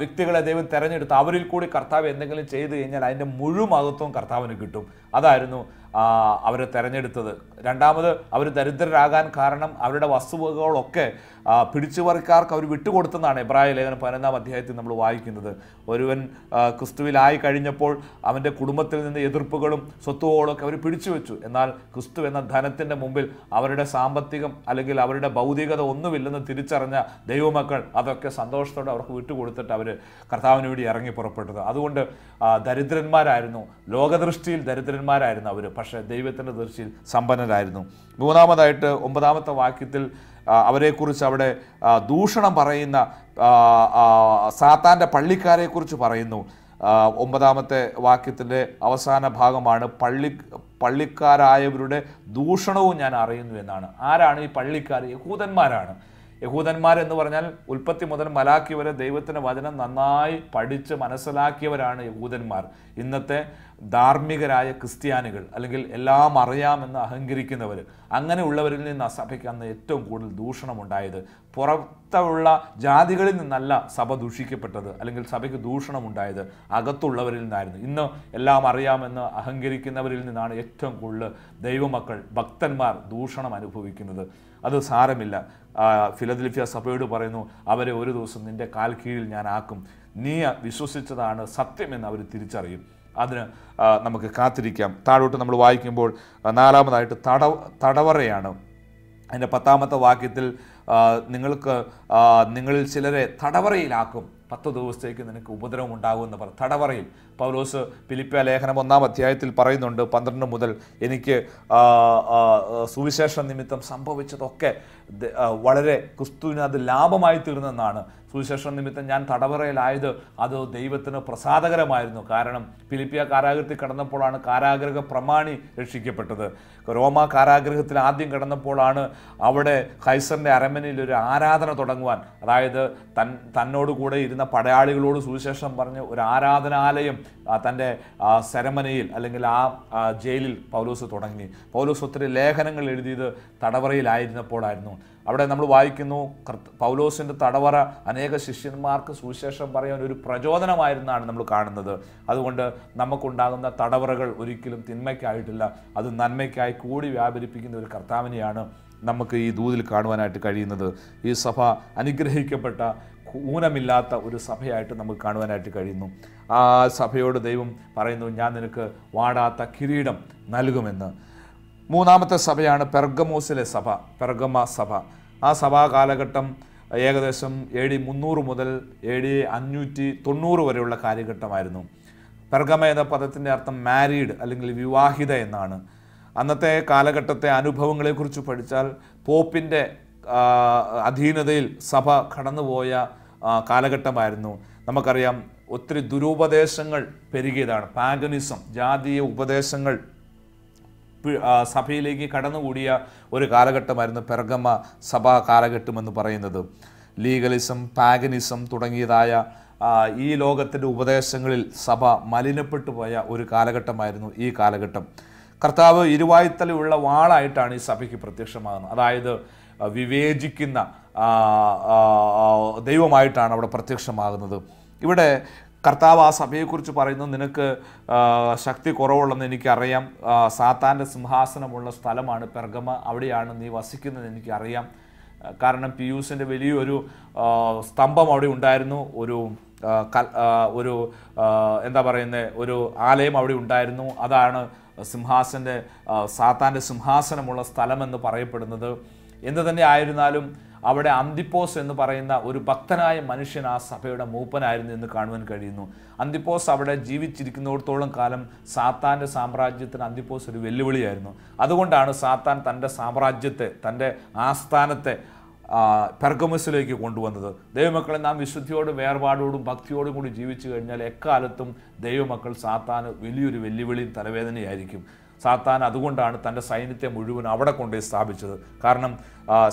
വ്യക്തികളെ ദൈവം തെരഞ്ഞെടുത്ത് അവരിൽ കൂടി കർത്താവ് എന്തെങ്കിലും ചെയ്തു കഴിഞ്ഞാൽ അതിൻ്റെ മുഴു മഹത്വം കർത്താവിന് കിട്ടും അതായിരുന്നു അവരെ തെരഞ്ഞെടുത്തത് രണ്ടാമത് അവർ ദരിദ്രരാകാൻ കാരണം അവരുടെ വസ്തുവകകളൊക്കെ പിടിച്ചുപറിക്കാർക്ക് അവർ വിട്ടുകൊടുത്തെന്നാണ് എബ്രായ ലേഖനം പതിനൊന്നാം അധ്യായത്തിൽ നമ്മൾ വായിക്കുന്നത് ഒരുവൻ ക്രിസ്തുവിലായി കഴിഞ്ഞപ്പോൾ അവൻ്റെ കുടുംബത്തിൽ നിന്ന് എതിർപ്പുകളും സ്വത്തുവകളും ഒക്കെ അവർ വെച്ചു എന്നാൽ ക്രിസ്തു എന്ന ധനത്തിൻ്റെ മുമ്പിൽ അവരുടെ സാമ്പത്തികം അല്ലെങ്കിൽ അവരുടെ ഭൗതികത ഒന്നുമില്ലെന്ന് തിരിച്ചറിഞ്ഞ ദൈവമക്കൾ അതൊക്കെ സന്തോഷത്തോടെ അവർക്ക് വിട്ടുകൊടുത്തിട്ട് അവർ കർത്താവിന് വേണ്ടി ഇറങ്ങി പുറപ്പെട്ടത് അതുകൊണ്ട് ദരിദ്രന്മാരായിരുന്നു ലോകദൃഷ്ടിയിൽ ദരിദ്രന്മാരായിരുന്നു അവർ പക്ഷേ ദൈവത്തിൻ്റെ ദൃഷ്ടിയിൽ സമ്പന്നരായിരുന്നു മൂന്നാമതായിട്ട് ഒമ്പതാമത്തെ വാക്യത്തിൽ അവരെക്കുറിച്ച് അവിടെ ദൂഷണം പറയുന്ന സാത്താൻ്റെ പള്ളിക്കാരെക്കുറിച്ച് പറയുന്നു ഒമ്പതാമത്തെ വാക്യത്തിൻ്റെ അവസാന ഭാഗമാണ് പള്ളി പള്ളിക്കാരായവരുടെ ദൂഷണവും ഞാൻ അറിയുന്നു എന്നാണ് ആരാണ് ഈ പള്ളിക്കാർ യഹൂദന്മാരാണ് യഹൂദന്മാർ എന്ന് പറഞ്ഞാൽ ഉൽപ്പത്തി മുതൽ മലാക്കി വരെ ദൈവത്തിൻ്റെ വചനം നന്നായി പഠിച്ച് മനസ്സിലാക്കിയവരാണ് യഹൂദന്മാർ ഇന്നത്തെ ധാർമ്മികരായ ക്രിസ്ത്യാനികൾ അല്ലെങ്കിൽ എല്ലാം അറിയാമെന്ന് അഹങ്കരിക്കുന്നവർ അങ്ങനെയുള്ളവരിൽ നിന്ന് സഭയ്ക്ക് അന്ന് ഏറ്റവും കൂടുതൽ ദൂഷണമുണ്ടായത് പുറത്തുള്ള ജാതികളിൽ നിന്നല്ല സഭ ദൂഷിക്കപ്പെട്ടത് അല്ലെങ്കിൽ സഭയ്ക്ക് ദൂഷണമുണ്ടായത് അകത്തുള്ളവരിൽ നിന്നായിരുന്നു ഇന്ന് എല്ലാം അറിയാമെന്ന് അഹങ്കരിക്കുന്നവരിൽ നിന്നാണ് ഏറ്റവും കൂടുതൽ ദൈവമക്കൾ ഭക്തന്മാർ ദൂഷണം അനുഭവിക്കുന്നത് അത് സാരമില്ല ഫിലദൽഫിയ സഭയോട് പറയുന്നു അവരെ ഒരു ദിവസം നിന്റെ കാൽ കീഴിൽ ഞാൻ ആക്കും നീ വിശ്വസിച്ചതാണ് സത്യമെന്ന് അവർ തിരിച്ചറിയും അതിന് നമുക്ക് കാത്തിരിക്കാം താഴോട്ട് നമ്മൾ വായിക്കുമ്പോൾ നാലാമതായിട്ട് തടവ തടവറയാണ് അതിൻ്റെ പത്താമത്തെ വാക്യത്തിൽ നിങ്ങൾക്ക് നിങ്ങളിൽ ചിലരെ തടവറയിലാക്കും പത്ത് ദിവസത്തേക്ക് നിനക്ക് ഉപദ്രവം ഉണ്ടാകുമെന്ന് പറ തടവറയിൽ പൗലോസ് ഫിലിപ്പ ലേഖനം ഒന്നാം അധ്യായത്തിൽ പറയുന്നുണ്ട് പന്ത്രണ്ട് മുതൽ എനിക്ക് സുവിശേഷ നിമിത്തം സംഭവിച്ചതൊക്കെ വളരെ ക്രിസ്തുവിന് അത് ലാഭമായി തീർന്നെന്നാണ് സുവിശേഷ നിമിത്തം ഞാൻ തടവറയിലായത് അത് ദൈവത്തിന് പ്രസാദകരമായിരുന്നു കാരണം ഫിലിപ്പിയ കാരാഗ്രഹത്തിൽ കിടന്നപ്പോഴാണ് കാരാഗ്രഹ പ്രമാണി രക്ഷിക്കപ്പെട്ടത് റോമ കാരാഗ്രഹത്തിൽ ആദ്യം കിടന്നപ്പോഴാണ് അവിടെ ഹൈസറിൻ്റെ അരമനയിൽ ഒരു ആരാധന തുടങ്ങുവാൻ അതായത് തൻ തന്നോട് കൂടെ ഇരുന്ന പടയാളികളോട് സുവിശേഷം പറഞ്ഞ് ഒരു ആരാധനാലയം തൻ്റെ സെരമനയിൽ അല്ലെങ്കിൽ ആ ജയിലിൽ പൗലോസ് തുടങ്ങി പൗലോസ് ഒത്തിരി ലേഖനങ്ങൾ എഴുതിയത് തടവറയിലായിരുന്നപ്പോഴായിരുന്നു അവിടെ നമ്മൾ വായിക്കുന്നു പൗലോസിൻ്റെ തടവറ അനേക ശിഷ്യന്മാർക്ക് സുവിശേഷം പറയാൻ ഒരു പ്രചോദനമായിരുന്നാണ് നമ്മൾ കാണുന്നത് അതുകൊണ്ട് നമുക്കുണ്ടാകുന്ന തടവറകൾ ഒരിക്കലും തിന്മയ്ക്കായിട്ടില്ല അത് നന്മയ്ക്കായി കൂടി വ്യാപരിപ്പിക്കുന്ന ഒരു കർത്താവിനെയാണ് നമുക്ക് ഈ ദൂതിൽ കാണുവാനായിട്ട് കഴിയുന്നത് ഈ സഭ അനുഗ്രഹിക്കപ്പെട്ട ഊനമില്ലാത്ത ഒരു സഭയായിട്ട് നമുക്ക് കാണുവാനായിട്ട് കഴിയുന്നു ആ സഭയോട് ദൈവം പറയുന്നു ഞാൻ നിനക്ക് വാടാത്ത കിരീടം നൽകുമെന്ന് മൂന്നാമത്തെ സഭയാണ് പെർഗമോസിലെ സഭ പെർഗമ സഭ ആ സഭാ കാലഘട്ടം ഏകദേശം ഏ ഡി മുന്നൂറ് മുതൽ ഏ ഡി അഞ്ഞൂറ്റി തൊണ്ണൂറ് വരെയുള്ള കാലഘട്ടമായിരുന്നു പെർഗമ എന്ന പദത്തിൻ്റെ അർത്ഥം മാരീഡ് അല്ലെങ്കിൽ വിവാഹിത എന്നാണ് അന്നത്തെ കാലഘട്ടത്തെ അനുഭവങ്ങളെക്കുറിച്ച് പഠിച്ചാൽ പോപ്പിൻ്റെ അധീനതയിൽ സഭ കടന്നുപോയ കാലഘട്ടമായിരുന്നു നമുക്കറിയാം ഒത്തിരി ദുരുപദേശങ്ങൾ പെരുകിയതാണ് പാഗനിസം ജാതീയ ഉപദേശങ്ങൾ സഭയിലേക്ക് കടന്നുകൂടിയ ഒരു കാലഘട്ടമായിരുന്നു പെർഗമ സഭാ കാലഘട്ടം എന്ന് പറയുന്നത് ലീഗലിസം പാഗനിസം തുടങ്ങിയതായ ഈ ലോകത്തിൻ്റെ ഉപദേശങ്ങളിൽ സഭ മലിനപ്പെട്ടു പോയ ഒരു കാലഘട്ടമായിരുന്നു ഈ കാലഘട്ടം കർത്താവ് ഇരുവായുത്തലയുള്ള വാളായിട്ടാണ് ഈ സഭയ്ക്ക് പ്രത്യക്ഷമാകുന്നത് അതായത് വിവേചിക്കുന്ന ദൈവമായിട്ടാണ് അവിടെ പ്രത്യക്ഷമാകുന്നത് ഇവിടെ കർത്താവ് ആ സഭയെക്കുറിച്ച് പറയുന്നത് നിനക്ക് ശക്തി കുറവുള്ളെന്ന് എനിക്കറിയാം സാത്താൻ്റെ സിംഹാസനമുള്ള സ്ഥലമാണ് പെർഗമ അവിടെയാണ് നീ വസിക്കുന്നത് എനിക്കറിയാം കാരണം പിയൂസിൻ്റെ വലിയൊരു സ്തംഭം അവിടെ ഉണ്ടായിരുന്നു ഒരു ഒരു എന്താ പറയുന്നത് ഒരു ആലയം അവിടെ ഉണ്ടായിരുന്നു അതാണ് സിംഹാസൻ്റെ സാത്താൻ്റെ സിംഹാസനമുള്ള സ്ഥലമെന്ന് പറയപ്പെടുന്നത് എന്ത് തന്നെ ആയിരുന്നാലും അവിടെ അന്തിപ്പോസ് എന്ന് പറയുന്ന ഒരു ഭക്തനായ മനുഷ്യൻ ആ സഭയുടെ മൂപ്പനായിരുന്നു എന്ന് കാണുവാൻ കഴിയുന്നു അന്തിപ്പോസ് അവിടെ ജീവിച്ചിരിക്കുന്നിടത്തോളം കാലം സാത്താൻ്റെ സാമ്രാജ്യത്തിന് അന്തിപ്പോസ് ഒരു വെല്ലുവിളിയായിരുന്നു അതുകൊണ്ടാണ് സാത്താൻ തൻ്റെ സാമ്രാജ്യത്തെ തൻ്റെ ആസ്ഥാനത്തെ പെർഗമസിലേക്ക് കൊണ്ടുവന്നത് ദൈവമക്കളെ നാം വിശുദ്ധിയോടും വേർപാടോടും ഭക്തിയോടും കൂടി ജീവിച്ചു കഴിഞ്ഞാൽ എക്കാലത്തും ദൈവമക്കൾ സാത്താന് വലിയൊരു വെല്ലുവിളിയും തലവേദനയായിരിക്കും സാത്താൻ അതുകൊണ്ടാണ് തൻ്റെ സൈന്യത്തെ മുഴുവൻ അവിടെ കൊണ്ടുപോയി സ്ഥാപിച്ചത് കാരണം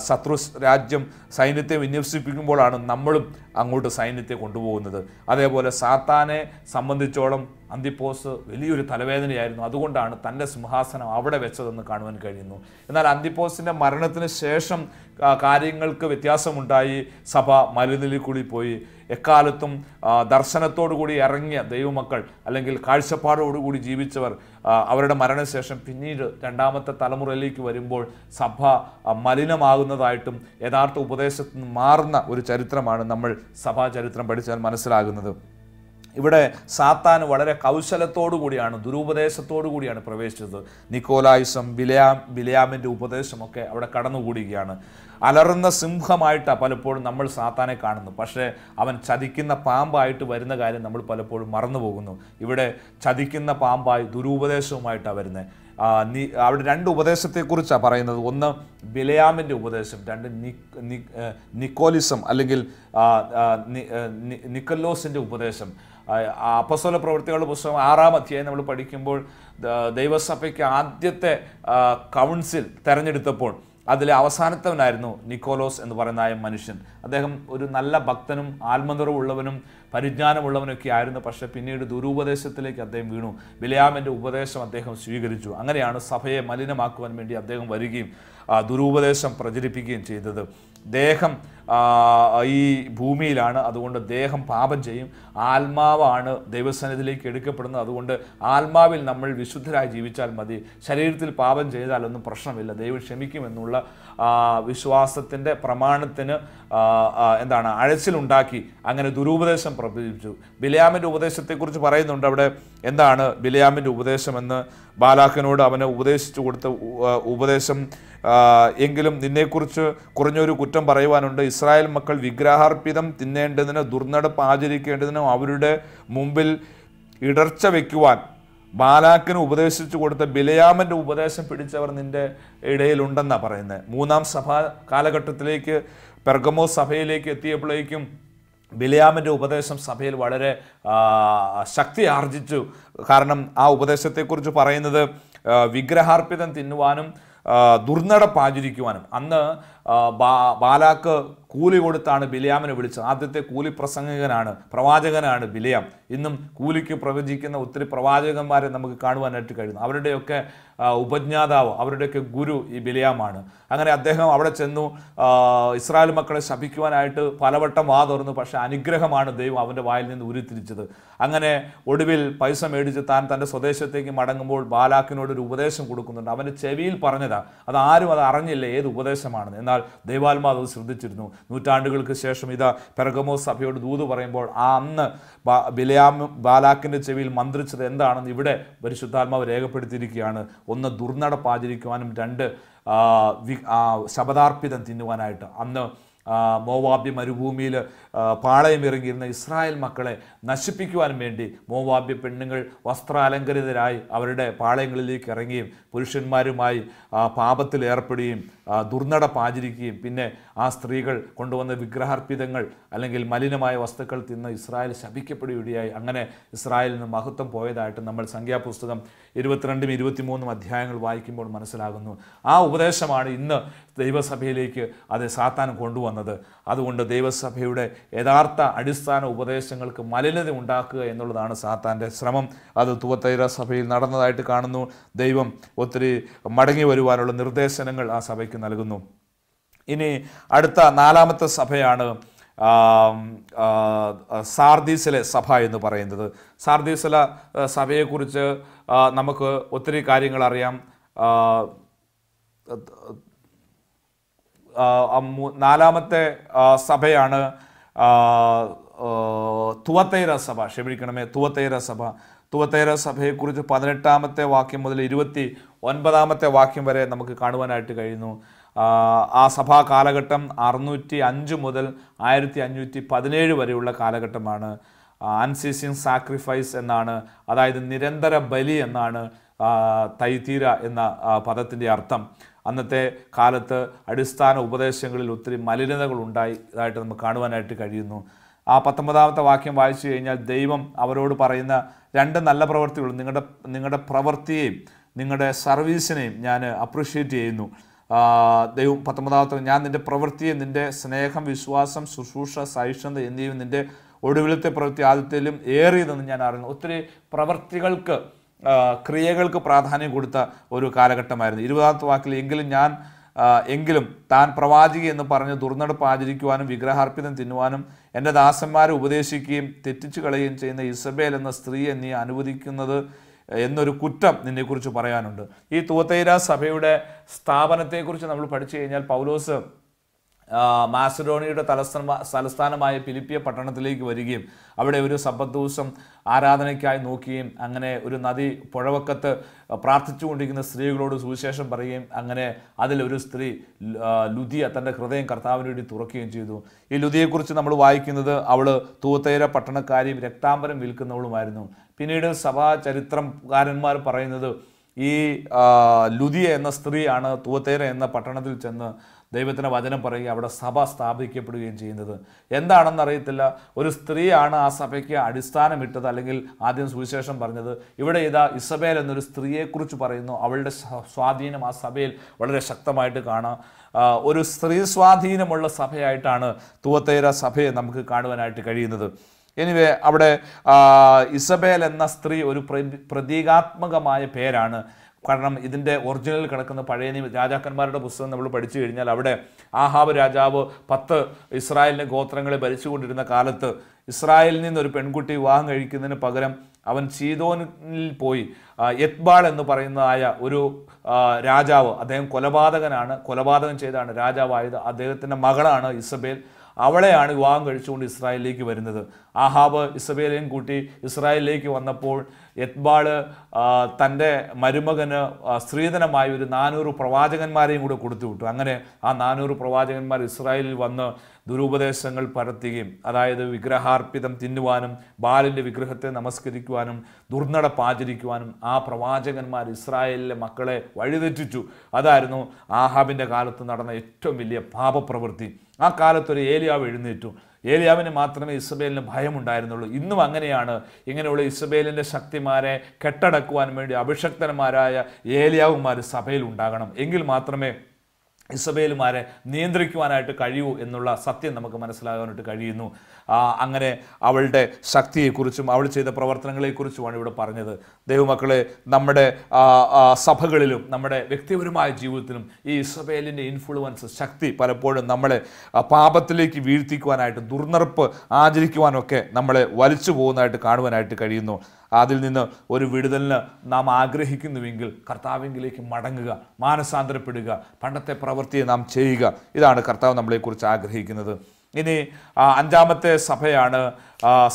ശത്രു രാജ്യം സൈന്യത്തെ വിന്യസിപ്പിക്കുമ്പോഴാണ് നമ്മളും അങ്ങോട്ട് സൈന്യത്തെ കൊണ്ടുപോകുന്നത് അതേപോലെ സാത്താനെ സംബന്ധിച്ചോളം അന്തിപ്പോസ് വലിയൊരു തലവേദനയായിരുന്നു അതുകൊണ്ടാണ് തൻ്റെ സിംഹാസനം അവിടെ വെച്ചതെന്ന് കാണുവാൻ കഴിയുന്നു എന്നാൽ അന്തിപ്പോസിൻ്റെ മരണത്തിന് ശേഷം കാര്യങ്ങൾക്ക് വ്യത്യാസമുണ്ടായി സഭ മരുന്നിൽ കൂടി പോയി എക്കാലത്തും ദർശനത്തോടുകൂടി ഇറങ്ങിയ ദൈവമക്കൾ അല്ലെങ്കിൽ കാഴ്ചപ്പാടോടുകൂടി ജീവിച്ചവർ അവരുടെ മരണശേഷം പിന്നീട് രണ്ടാമത്തെ തലമുറയിലേക്ക് വരുമ്പോൾ സഭ മലിനമാകുന്നതായിട്ടും യഥാർത്ഥ ഉപദേശത്തിൽ നിന്ന് മാറുന്ന ഒരു ചരിത്രമാണ് നമ്മൾ സഭാചരിത്രം പഠിച്ചാൽ മനസ്സിലാകുന്നത് ഇവിടെ സാത്താൻ വളരെ കൗശലത്തോടു കൂടിയാണ് ദുരുപദേശത്തോടു കൂടിയാണ് പ്രവേശിച്ചത് നിക്കോലായുസം ബിലയാം ബിലയാമിൻ്റെ ഉപദേശമൊക്കെ അവിടെ കടന്നുകൂടിയാണ് അലറുന്ന സിംഹമായിട്ടാണ് പലപ്പോഴും നമ്മൾ സാത്താനെ കാണുന്നു പക്ഷേ അവൻ ചതിക്കുന്ന പാമ്പായിട്ട് വരുന്ന കാര്യം നമ്മൾ പലപ്പോഴും മറന്നുപോകുന്നു ഇവിടെ ചതിക്കുന്ന പാമ്പായി ദുരുപദേശവുമായിട്ടാണ് വരുന്നത് നീ അവിടെ രണ്ട് ഉപദേശത്തെക്കുറിച്ചാണ് പറയുന്നത് ഒന്ന് ബിലയാമിൻ്റെ ഉപദേശം രണ്ട് നിക്കോലിസം അല്ലെങ്കിൽ നിക്കല്ലോസിൻ്റെ ഉപദേശം അപസ്വല പ്രവൃത്തികളുടെ പുസ്തകം ആറാം അധ്യായം നമ്മൾ പഠിക്കുമ്പോൾ ദൈവസഭയ്ക്ക് ആദ്യത്തെ കൗൺസിൽ തെരഞ്ഞെടുത്തപ്പോൾ അതിലെ അവസാനത്തവനായിരുന്നു നിക്കോലോസ് എന്ന് പറയുന്ന ആ മനുഷ്യൻ അദ്ദേഹം ഒരു നല്ല ഭക്തനും ആത്മനിറവുള്ളവനും പരിജ്ഞാനമുള്ളവനൊക്കെ ആയിരുന്നു പക്ഷെ പിന്നീട് ദുരുപദേശത്തിലേക്ക് അദ്ദേഹം വീണു ബിലയാമിൻ്റെ ഉപദേശം അദ്ദേഹം സ്വീകരിച്ചു അങ്ങനെയാണ് സഭയെ മലിനമാക്കുവാൻ വേണ്ടി അദ്ദേഹം വരികയും ദുരുപദേശം പ്രചരിപ്പിക്കുകയും ചെയ്തത് ദേഹം ഈ ഭൂമിയിലാണ് അതുകൊണ്ട് ദേഹം പാപം ചെയ്യും ആത്മാവാണ് ദൈവസന്നിധിയിലേക്ക് എടുക്കപ്പെടുന്നത് അതുകൊണ്ട് ആത്മാവിൽ നമ്മൾ വിശുദ്ധരായി ജീവിച്ചാൽ മതി ശരീരത്തിൽ പാപം ചെയ്താലൊന്നും പ്രശ്നമില്ല ദൈവം ക്ഷമിക്കുമെന്നുള്ള വിശ്വാസത്തിൻ്റെ പ്രമാണത്തിന് എന്താണ് അഴച്ചിലുണ്ടാക്കി അങ്ങനെ ദുരുപദേശം പ്രബോധിച്ചു ബിലയാമിൻ്റെ ഉപദേശത്തെക്കുറിച്ച് പറയുന്നുണ്ട് അവിടെ എന്താണ് ബിലയാമിൻ്റെ ഉപദേശമെന്ന് ബാലാഖനോട് അവനെ ഉപദേശിച്ചു കൊടുത്ത ഉപദേശം എങ്കിലും നിന്നെക്കുറിച്ച് കുറഞ്ഞൊരു കുറ്റം പറയുവാനുണ്ട് ഇസ്രായേൽ മക്കൾ വിഗ്രഹാർപ്പിതം തിന്നേണ്ടതിന് ദുർനടപ്പ് ആചരിക്കേണ്ടതിനും അവരുടെ മുമ്പിൽ ഇടർച്ച വയ്ക്കുവാൻ ബാലാക്കിന് ഉപദേശിച്ചു കൊടുത്ത ബിലയാമൻ്റെ ഉപദേശം പിടിച്ചവർ നിൻ്റെ ഇടയിലുണ്ടെന്നാണ് പറയുന്നത് മൂന്നാം സഭാ കാലഘട്ടത്തിലേക്ക് പെർഗമോ സഭയിലേക്ക് എത്തിയപ്പോഴേക്കും ബിലയാമിൻ്റെ ഉപദേശം സഭയിൽ വളരെ ശക്തി ആർജിച്ചു കാരണം ആ ഉപദേശത്തെക്കുറിച്ച് പറയുന്നത് വിഗ്രഹാർപ്പിതം തിന്നുവാനും ദുർനടപ്പാചരിക്കുവാനും അന്ന് ബാലാക്ക് കൂലി കൊടുത്താണ് ബിലയാമിനെ വിളിച്ചത് ആദ്യത്തെ കൂലി പ്രസംഗകനാണ് പ്രവാചകനാണ് ബിലയാം ഇന്നും കൂലിക്ക് പ്രവചിക്കുന്ന ഒത്തിരി പ്രവാചകന്മാരെ നമുക്ക് കാണുവാനായിട്ട് കഴിയുന്നു അവരുടെയൊക്കെ ഉപജ്ഞാതാവ് അവരുടെയൊക്കെ ഗുരു ഈ ബിലയാമാണ് അങ്ങനെ അദ്ദേഹം അവിടെ ചെന്നു ഇസ്രായേൽ മക്കളെ ശപിക്കുവാനായിട്ട് പലവട്ടം വാ തുറന്നു പക്ഷേ അനുഗ്രഹമാണ് ദൈവം അവൻ്റെ വായിൽ നിന്ന് ഉരുത്തിരിച്ചത് അങ്ങനെ ഒടുവിൽ പൈസ മേടിച്ച് താൻ തൻ്റെ സ്വദേശത്തേക്ക് മടങ്ങുമ്പോൾ ബാലാക്കിനോട് ഒരു ഉപദേശം കൊടുക്കുന്നുണ്ട് അവൻ്റെ ചെവിയിൽ പറഞ്ഞതാണ് അത് ആരും അത് അറിഞ്ഞില്ല ഏത് ഉപദേശമാണെന്ന് എന്നാൽ ദൈവാത്മാവ് അത് ശ്രദ്ധിച്ചിരുന്നു നൂറ്റാണ്ടുകൾക്ക് ശേഷം ഇത് പെർഗമോ സഭയോട് ദൂത് പറയുമ്പോൾ ആ അന്ന് ബിലയാം ബാലാക്കിൻ്റെ ചെവിയിൽ മന്ത്രിച്ചത് എന്താണെന്ന് ഇവിടെ പരിശുദ്ധാത്മാവ് രേഖപ്പെടുത്തിയിരിക്കുകയാണ് ഒന്ന് ദുർനടപ്പ് ആചരിക്കുവാനും രണ്ട് ശബദാർപ്പിതം തിന്നുവാനായിട്ട് അന്ന് മോവാബ്യ മരുഭൂമിയിൽ പാളയം ഇറങ്ങിയിരുന്ന ഇസ്രായേൽ മക്കളെ നശിപ്പിക്കുവാൻ വേണ്ടി മോവാബ്യ പെണ്ണുങ്ങൾ വസ്ത്രാലങ്കരിതരായി അവരുടെ പാളയങ്ങളിലേക്ക് ഇറങ്ങുകയും പുരുഷന്മാരുമായി പാപത്തിൽ ഏർപ്പെടുകയും ദുർനടപ്പ് ആചരിക്കുകയും പിന്നെ ആ സ്ത്രീകൾ കൊണ്ടുവന്ന വിഗ്രഹാർപ്പിതങ്ങൾ അല്ലെങ്കിൽ മലിനമായ വസ്തുക്കൾ തിന്ന് ഇസ്രായേൽ ശപിക്കപ്പെടുകയായി അങ്ങനെ ഇസ്രായേലിൽ നിന്ന് മഹത്വം പോയതായിട്ട് നമ്മൾ സംഖ്യാപുസ്തകം ഇരുപത്തിരണ്ടും ഇരുപത്തിമൂന്നും അധ്യായങ്ങൾ വായിക്കുമ്പോൾ മനസ്സിലാകുന്നു ആ ഉപദേശമാണ് ഇന്ന് ദൈവസഭയിലേക്ക് അത് സാത്താൻ കൊണ്ടുവന്നത് അതുകൊണ്ട് ദൈവസഭയുടെ യഥാർത്ഥ അടിസ്ഥാന ഉപദേശങ്ങൾക്ക് മലിനത ഉണ്ടാക്കുക എന്നുള്ളതാണ് സാത്താൻ്റെ ശ്രമം അത് തുവത്തൈര സഭയിൽ നടന്നതായിട്ട് കാണുന്നു ദൈവം ഒത്തിരി മടങ്ങി വരുവാനുള്ള നിർദ്ദേശനങ്ങൾ ആ സഭയ്ക്ക് നൽകുന്നു ഇനി അടുത്ത നാലാമത്തെ സഭയാണ് സാർദീസിലെ സഭ എന്ന് പറയുന്നത് സാർദീസിലെ സഭയെക്കുറിച്ച് നമുക്ക് ഒത്തിരി കാര്യങ്ങൾ അറിയാം നാലാമത്തെ സഭയാണ് തുവത്തൈര സഭ ക്ഷമിക്കണമേ തുവത്തൈര സഭ തുവത്തേര സഭയെക്കുറിച്ച് പതിനെട്ടാമത്തെ വാക്യം മുതൽ ഇരുപത്തി ഒൻപതാമത്തെ വാക്യം വരെ നമുക്ക് കാണുവാനായിട്ട് കഴിയുന്നു ആ സഭാ കാലഘട്ടം അറുന്നൂറ്റി അഞ്ച് മുതൽ ആയിരത്തി അഞ്ഞൂറ്റി പതിനേഴ് വരെയുള്ള കാലഘട്ടമാണ് അൺസീസിങ് സാക്രിഫൈസ് എന്നാണ് അതായത് നിരന്തര ബലി എന്നാണ് തൈതീര എന്ന പദത്തിൻ്റെ അർത്ഥം അന്നത്തെ കാലത്ത് അടിസ്ഥാന ഉപദേശങ്ങളിൽ ഒത്തിരി മലിനതകൾ ഉണ്ടായി ഇതായിട്ട് നമുക്ക് കാണുവാനായിട്ട് കഴിയുന്നു ആ പത്തൊമ്പതാമത്തെ വാക്യം വായിച്ചു കഴിഞ്ഞാൽ ദൈവം അവരോട് പറയുന്ന രണ്ട് നല്ല പ്രവൃത്തികളും നിങ്ങളുടെ നിങ്ങളുടെ പ്രവൃത്തിയെയും നിങ്ങളുടെ സർവീസിനെയും ഞാൻ അപ്രീഷിയേറ്റ് ചെയ്യുന്നു ദൈവം പത്തൊമ്പതാമത്തെ ഞാൻ നിൻ്റെ പ്രവൃത്തിയെ നിൻ്റെ സ്നേഹം വിശ്വാസം ശുശ്രൂഷ സഹിഷ്ണുത എന്നിവയും നിൻ്റെ ഒടുവിലത്തെ പ്രവൃത്തി ആദ്യത്തിലും ഏറിയതെന്ന് ഞാൻ അറിയുന്നു ഒത്തിരി പ്രവൃത്തികൾക്ക് ക്രിയകൾക്ക് പ്രാധാന്യം കൊടുത്ത ഒരു കാലഘട്ടമായിരുന്നു ഇരുപതാമത്തെ വാക്കിൽ എങ്കിലും ഞാൻ എങ്കിലും താൻ പ്രവാചകി എന്ന് പറഞ്ഞ് ദുർനടപ്പ് ആചരിക്കുവാനും വിഗ്രഹാർപ്പിതം തിന്നുവാനും എൻ്റെ ദാസന്മാരെ ഉപദേശിക്കുകയും തെറ്റിച്ചു കളയുകയും ചെയ്യുന്ന ഇസബേൽ എന്ന സ്ത്രീയെ നീ അനുവദിക്കുന്നത് എന്നൊരു കുറ്റം നിന്നെക്കുറിച്ച് പറയാനുണ്ട് ഈ തൂത്തൈര സഭയുടെ സ്ഥാപനത്തെക്കുറിച്ച് നമ്മൾ പഠിച്ചു കഴിഞ്ഞാൽ പൗലോസ് മാസഡോണിയുടെ തലസ്ഥാന തലസ്ഥാനമായ പിലിപ്പിയ പട്ടണത്തിലേക്ക് വരികയും അവിടെ ഒരു ദിവസം ആരാധനയ്ക്കായി നോക്കുകയും അങ്ങനെ ഒരു നദി പുഴവക്കത്ത് പ്രാർത്ഥിച്ചുകൊണ്ടിരിക്കുന്ന സ്ത്രീകളോട് സുവിശേഷം പറയുകയും അങ്ങനെ അതിൽ ഒരു സ്ത്രീ ലുതിയ തൻ്റെ ഹൃദയം കർത്താവിന് വേണ്ടി തുറക്കുകയും ചെയ്തു ഈ ലുതിയെക്കുറിച്ച് നമ്മൾ വായിക്കുന്നത് അവൾ തൂത്തേര പട്ടണക്കാരിയും രക്താംബരം വിൽക്കുന്നവളുമായിരുന്നു പിന്നീട് സഭാ ചരിത്രകാരന്മാർ പറയുന്നത് ഈ ലുതിയ എന്ന സ്ത്രീയാണ് തൂത്തേര എന്ന പട്ടണത്തിൽ ചെന്ന് ദൈവത്തിൻ്റെ വചനം പറയുക അവിടെ സഭ സ്ഥാപിക്കപ്പെടുകയും ചെയ്യുന്നത് എന്താണെന്ന് അറിയത്തില്ല ഒരു സ്ത്രീയാണ് ആ സഭയ്ക്ക് അടിസ്ഥാനമിട്ടത് അല്ലെങ്കിൽ ആദ്യം സുവിശേഷം പറഞ്ഞത് ഇവിടെ ഇതാ ഇസബേൽ എന്നൊരു സ്ത്രീയെക്കുറിച്ച് പറയുന്നു അവളുടെ സ്വാധീനം ആ സഭയിൽ വളരെ ശക്തമായിട്ട് കാണാം ഒരു സ്ത്രീ സ്വാധീനമുള്ള സഭയായിട്ടാണ് തുവത്തേര സഭയെ നമുക്ക് കാണുവാനായിട്ട് കഴിയുന്നത് എനിവേ അവിടെ ഇസബേൽ എന്ന സ്ത്രീ ഒരു പ്രതീകാത്മകമായ പേരാണ് കാരണം ഇതിൻ്റെ ഒറിജിനൽ കിടക്കുന്ന പഴയ നിയമ രാജാക്കന്മാരുടെ പുസ്തകം നമ്മൾ പഠിച്ചു കഴിഞ്ഞാൽ അവിടെ ആഹാബ് രാജാവ് പത്ത് ഇസ്രായേലിൻ്റെ ഗോത്രങ്ങളെ ഭരിച്ചുകൊണ്ടിരുന്ന കാലത്ത് ഇസ്രായേലിൽ നിന്നൊരു പെൺകുട്ടി വിവാഹം കഴിക്കുന്നതിന് പകരം അവൻ ചീതോനിൽ പോയി യത്ബാൾ എന്ന് പറയുന്നതായ ഒരു രാജാവ് അദ്ദേഹം കൊലപാതകനാണ് കൊലപാതകം ചെയ്താണ് രാജാവായത് അദ്ദേഹത്തിൻ്റെ മകളാണ് ഇസബേൽ അവളെയാണ് വിവാഹം കഴിച്ചുകൊണ്ട് ഇസ്രായേലിലേക്ക് വരുന്നത് ആഹാബ് ഇസബേലിയും കൂട്ടി ഇസ്രായേലിലേക്ക് വന്നപ്പോൾ യത്ബാള് തൻ്റെ മരുമകന് സ്ത്രീധനമായി ഒരു നാനൂറ് പ്രവാചകന്മാരെയും കൂടെ കൊടുത്തു വിട്ടു അങ്ങനെ ആ നാനൂറ് പ്രവാചകന്മാർ ഇസ്രായേലിൽ വന്ന് ദുരുപദേശങ്ങൾ പരത്തുകയും അതായത് വിഗ്രഹാർപ്പിതം തിന്നുവാനും ബാലിൻ്റെ വിഗ്രഹത്തെ നമസ്കരിക്കുവാനും ദുർനടപ്പാചരിക്കുവാനും ആ പ്രവാചകന്മാർ ഇസ്രായേലിലെ മക്കളെ വഴിതെറ്റിച്ചു അതായിരുന്നു ആഹാബിൻ്റെ കാലത്ത് നടന്ന ഏറ്റവും വലിയ പാപപ്രവൃത്തി ആ കാലത്തൊരു ഏലിയാവ് എഴുന്നേറ്റു ഏലിയാവിന് മാത്രമേ ഇസബേലിന് ഭയമുണ്ടായിരുന്നുള്ളൂ ഇന്നും അങ്ങനെയാണ് ഇങ്ങനെയുള്ള ഇസബേലിൻ്റെ ശക്തിമാരെ കെട്ടടക്കുവാൻ വേണ്ടി അഭിഷക്തന്മാരായ ഏലിയാവുമാർ സഭയിൽ ഉണ്ടാകണം എങ്കിൽ മാത്രമേ ഇസബേലുമാരെ നിയന്ത്രിക്കുവാനായിട്ട് കഴിയൂ എന്നുള്ള സത്യം നമുക്ക് മനസ്സിലാകാനായിട്ട് കഴിയുന്നു അങ്ങനെ അവളുടെ ശക്തിയെക്കുറിച്ചും അവൾ ചെയ്ത പ്രവർത്തനങ്ങളെക്കുറിച്ചുമാണ് ഇവിടെ പറഞ്ഞത് ദൈവമക്കളെ നമ്മുടെ സഭകളിലും നമ്മുടെ വ്യക്തിപരമായ ജീവിതത്തിലും ഈ ഇസബേലിൻ്റെ ഇൻഫ്ലുവൻസ് ശക്തി പലപ്പോഴും നമ്മളെ പാപത്തിലേക്ക് വീഴ്ത്തിക്കുവാനായിട്ട് ദുർനടപ്പ് ആചരിക്കുവാനൊക്കെ നമ്മളെ വലിച്ചു പോകുന്നതായിട്ട് കാണുവാനായിട്ട് കഴിയുന്നു അതിൽ നിന്ന് ഒരു വിടുതലിന് നാം ആഗ്രഹിക്കുന്നുവെങ്കിൽ കർത്താവിങ്കിലേക്ക് മടങ്ങുക മാനസാന്തരപ്പെടുക പണ്ടത്തെ പ്രവൃത്തിയെ നാം ചെയ്യുക ഇതാണ് കർത്താവ് നമ്മളെക്കുറിച്ച് ആഗ്രഹിക്കുന്നത് ഇനി അഞ്ചാമത്തെ സഭയാണ്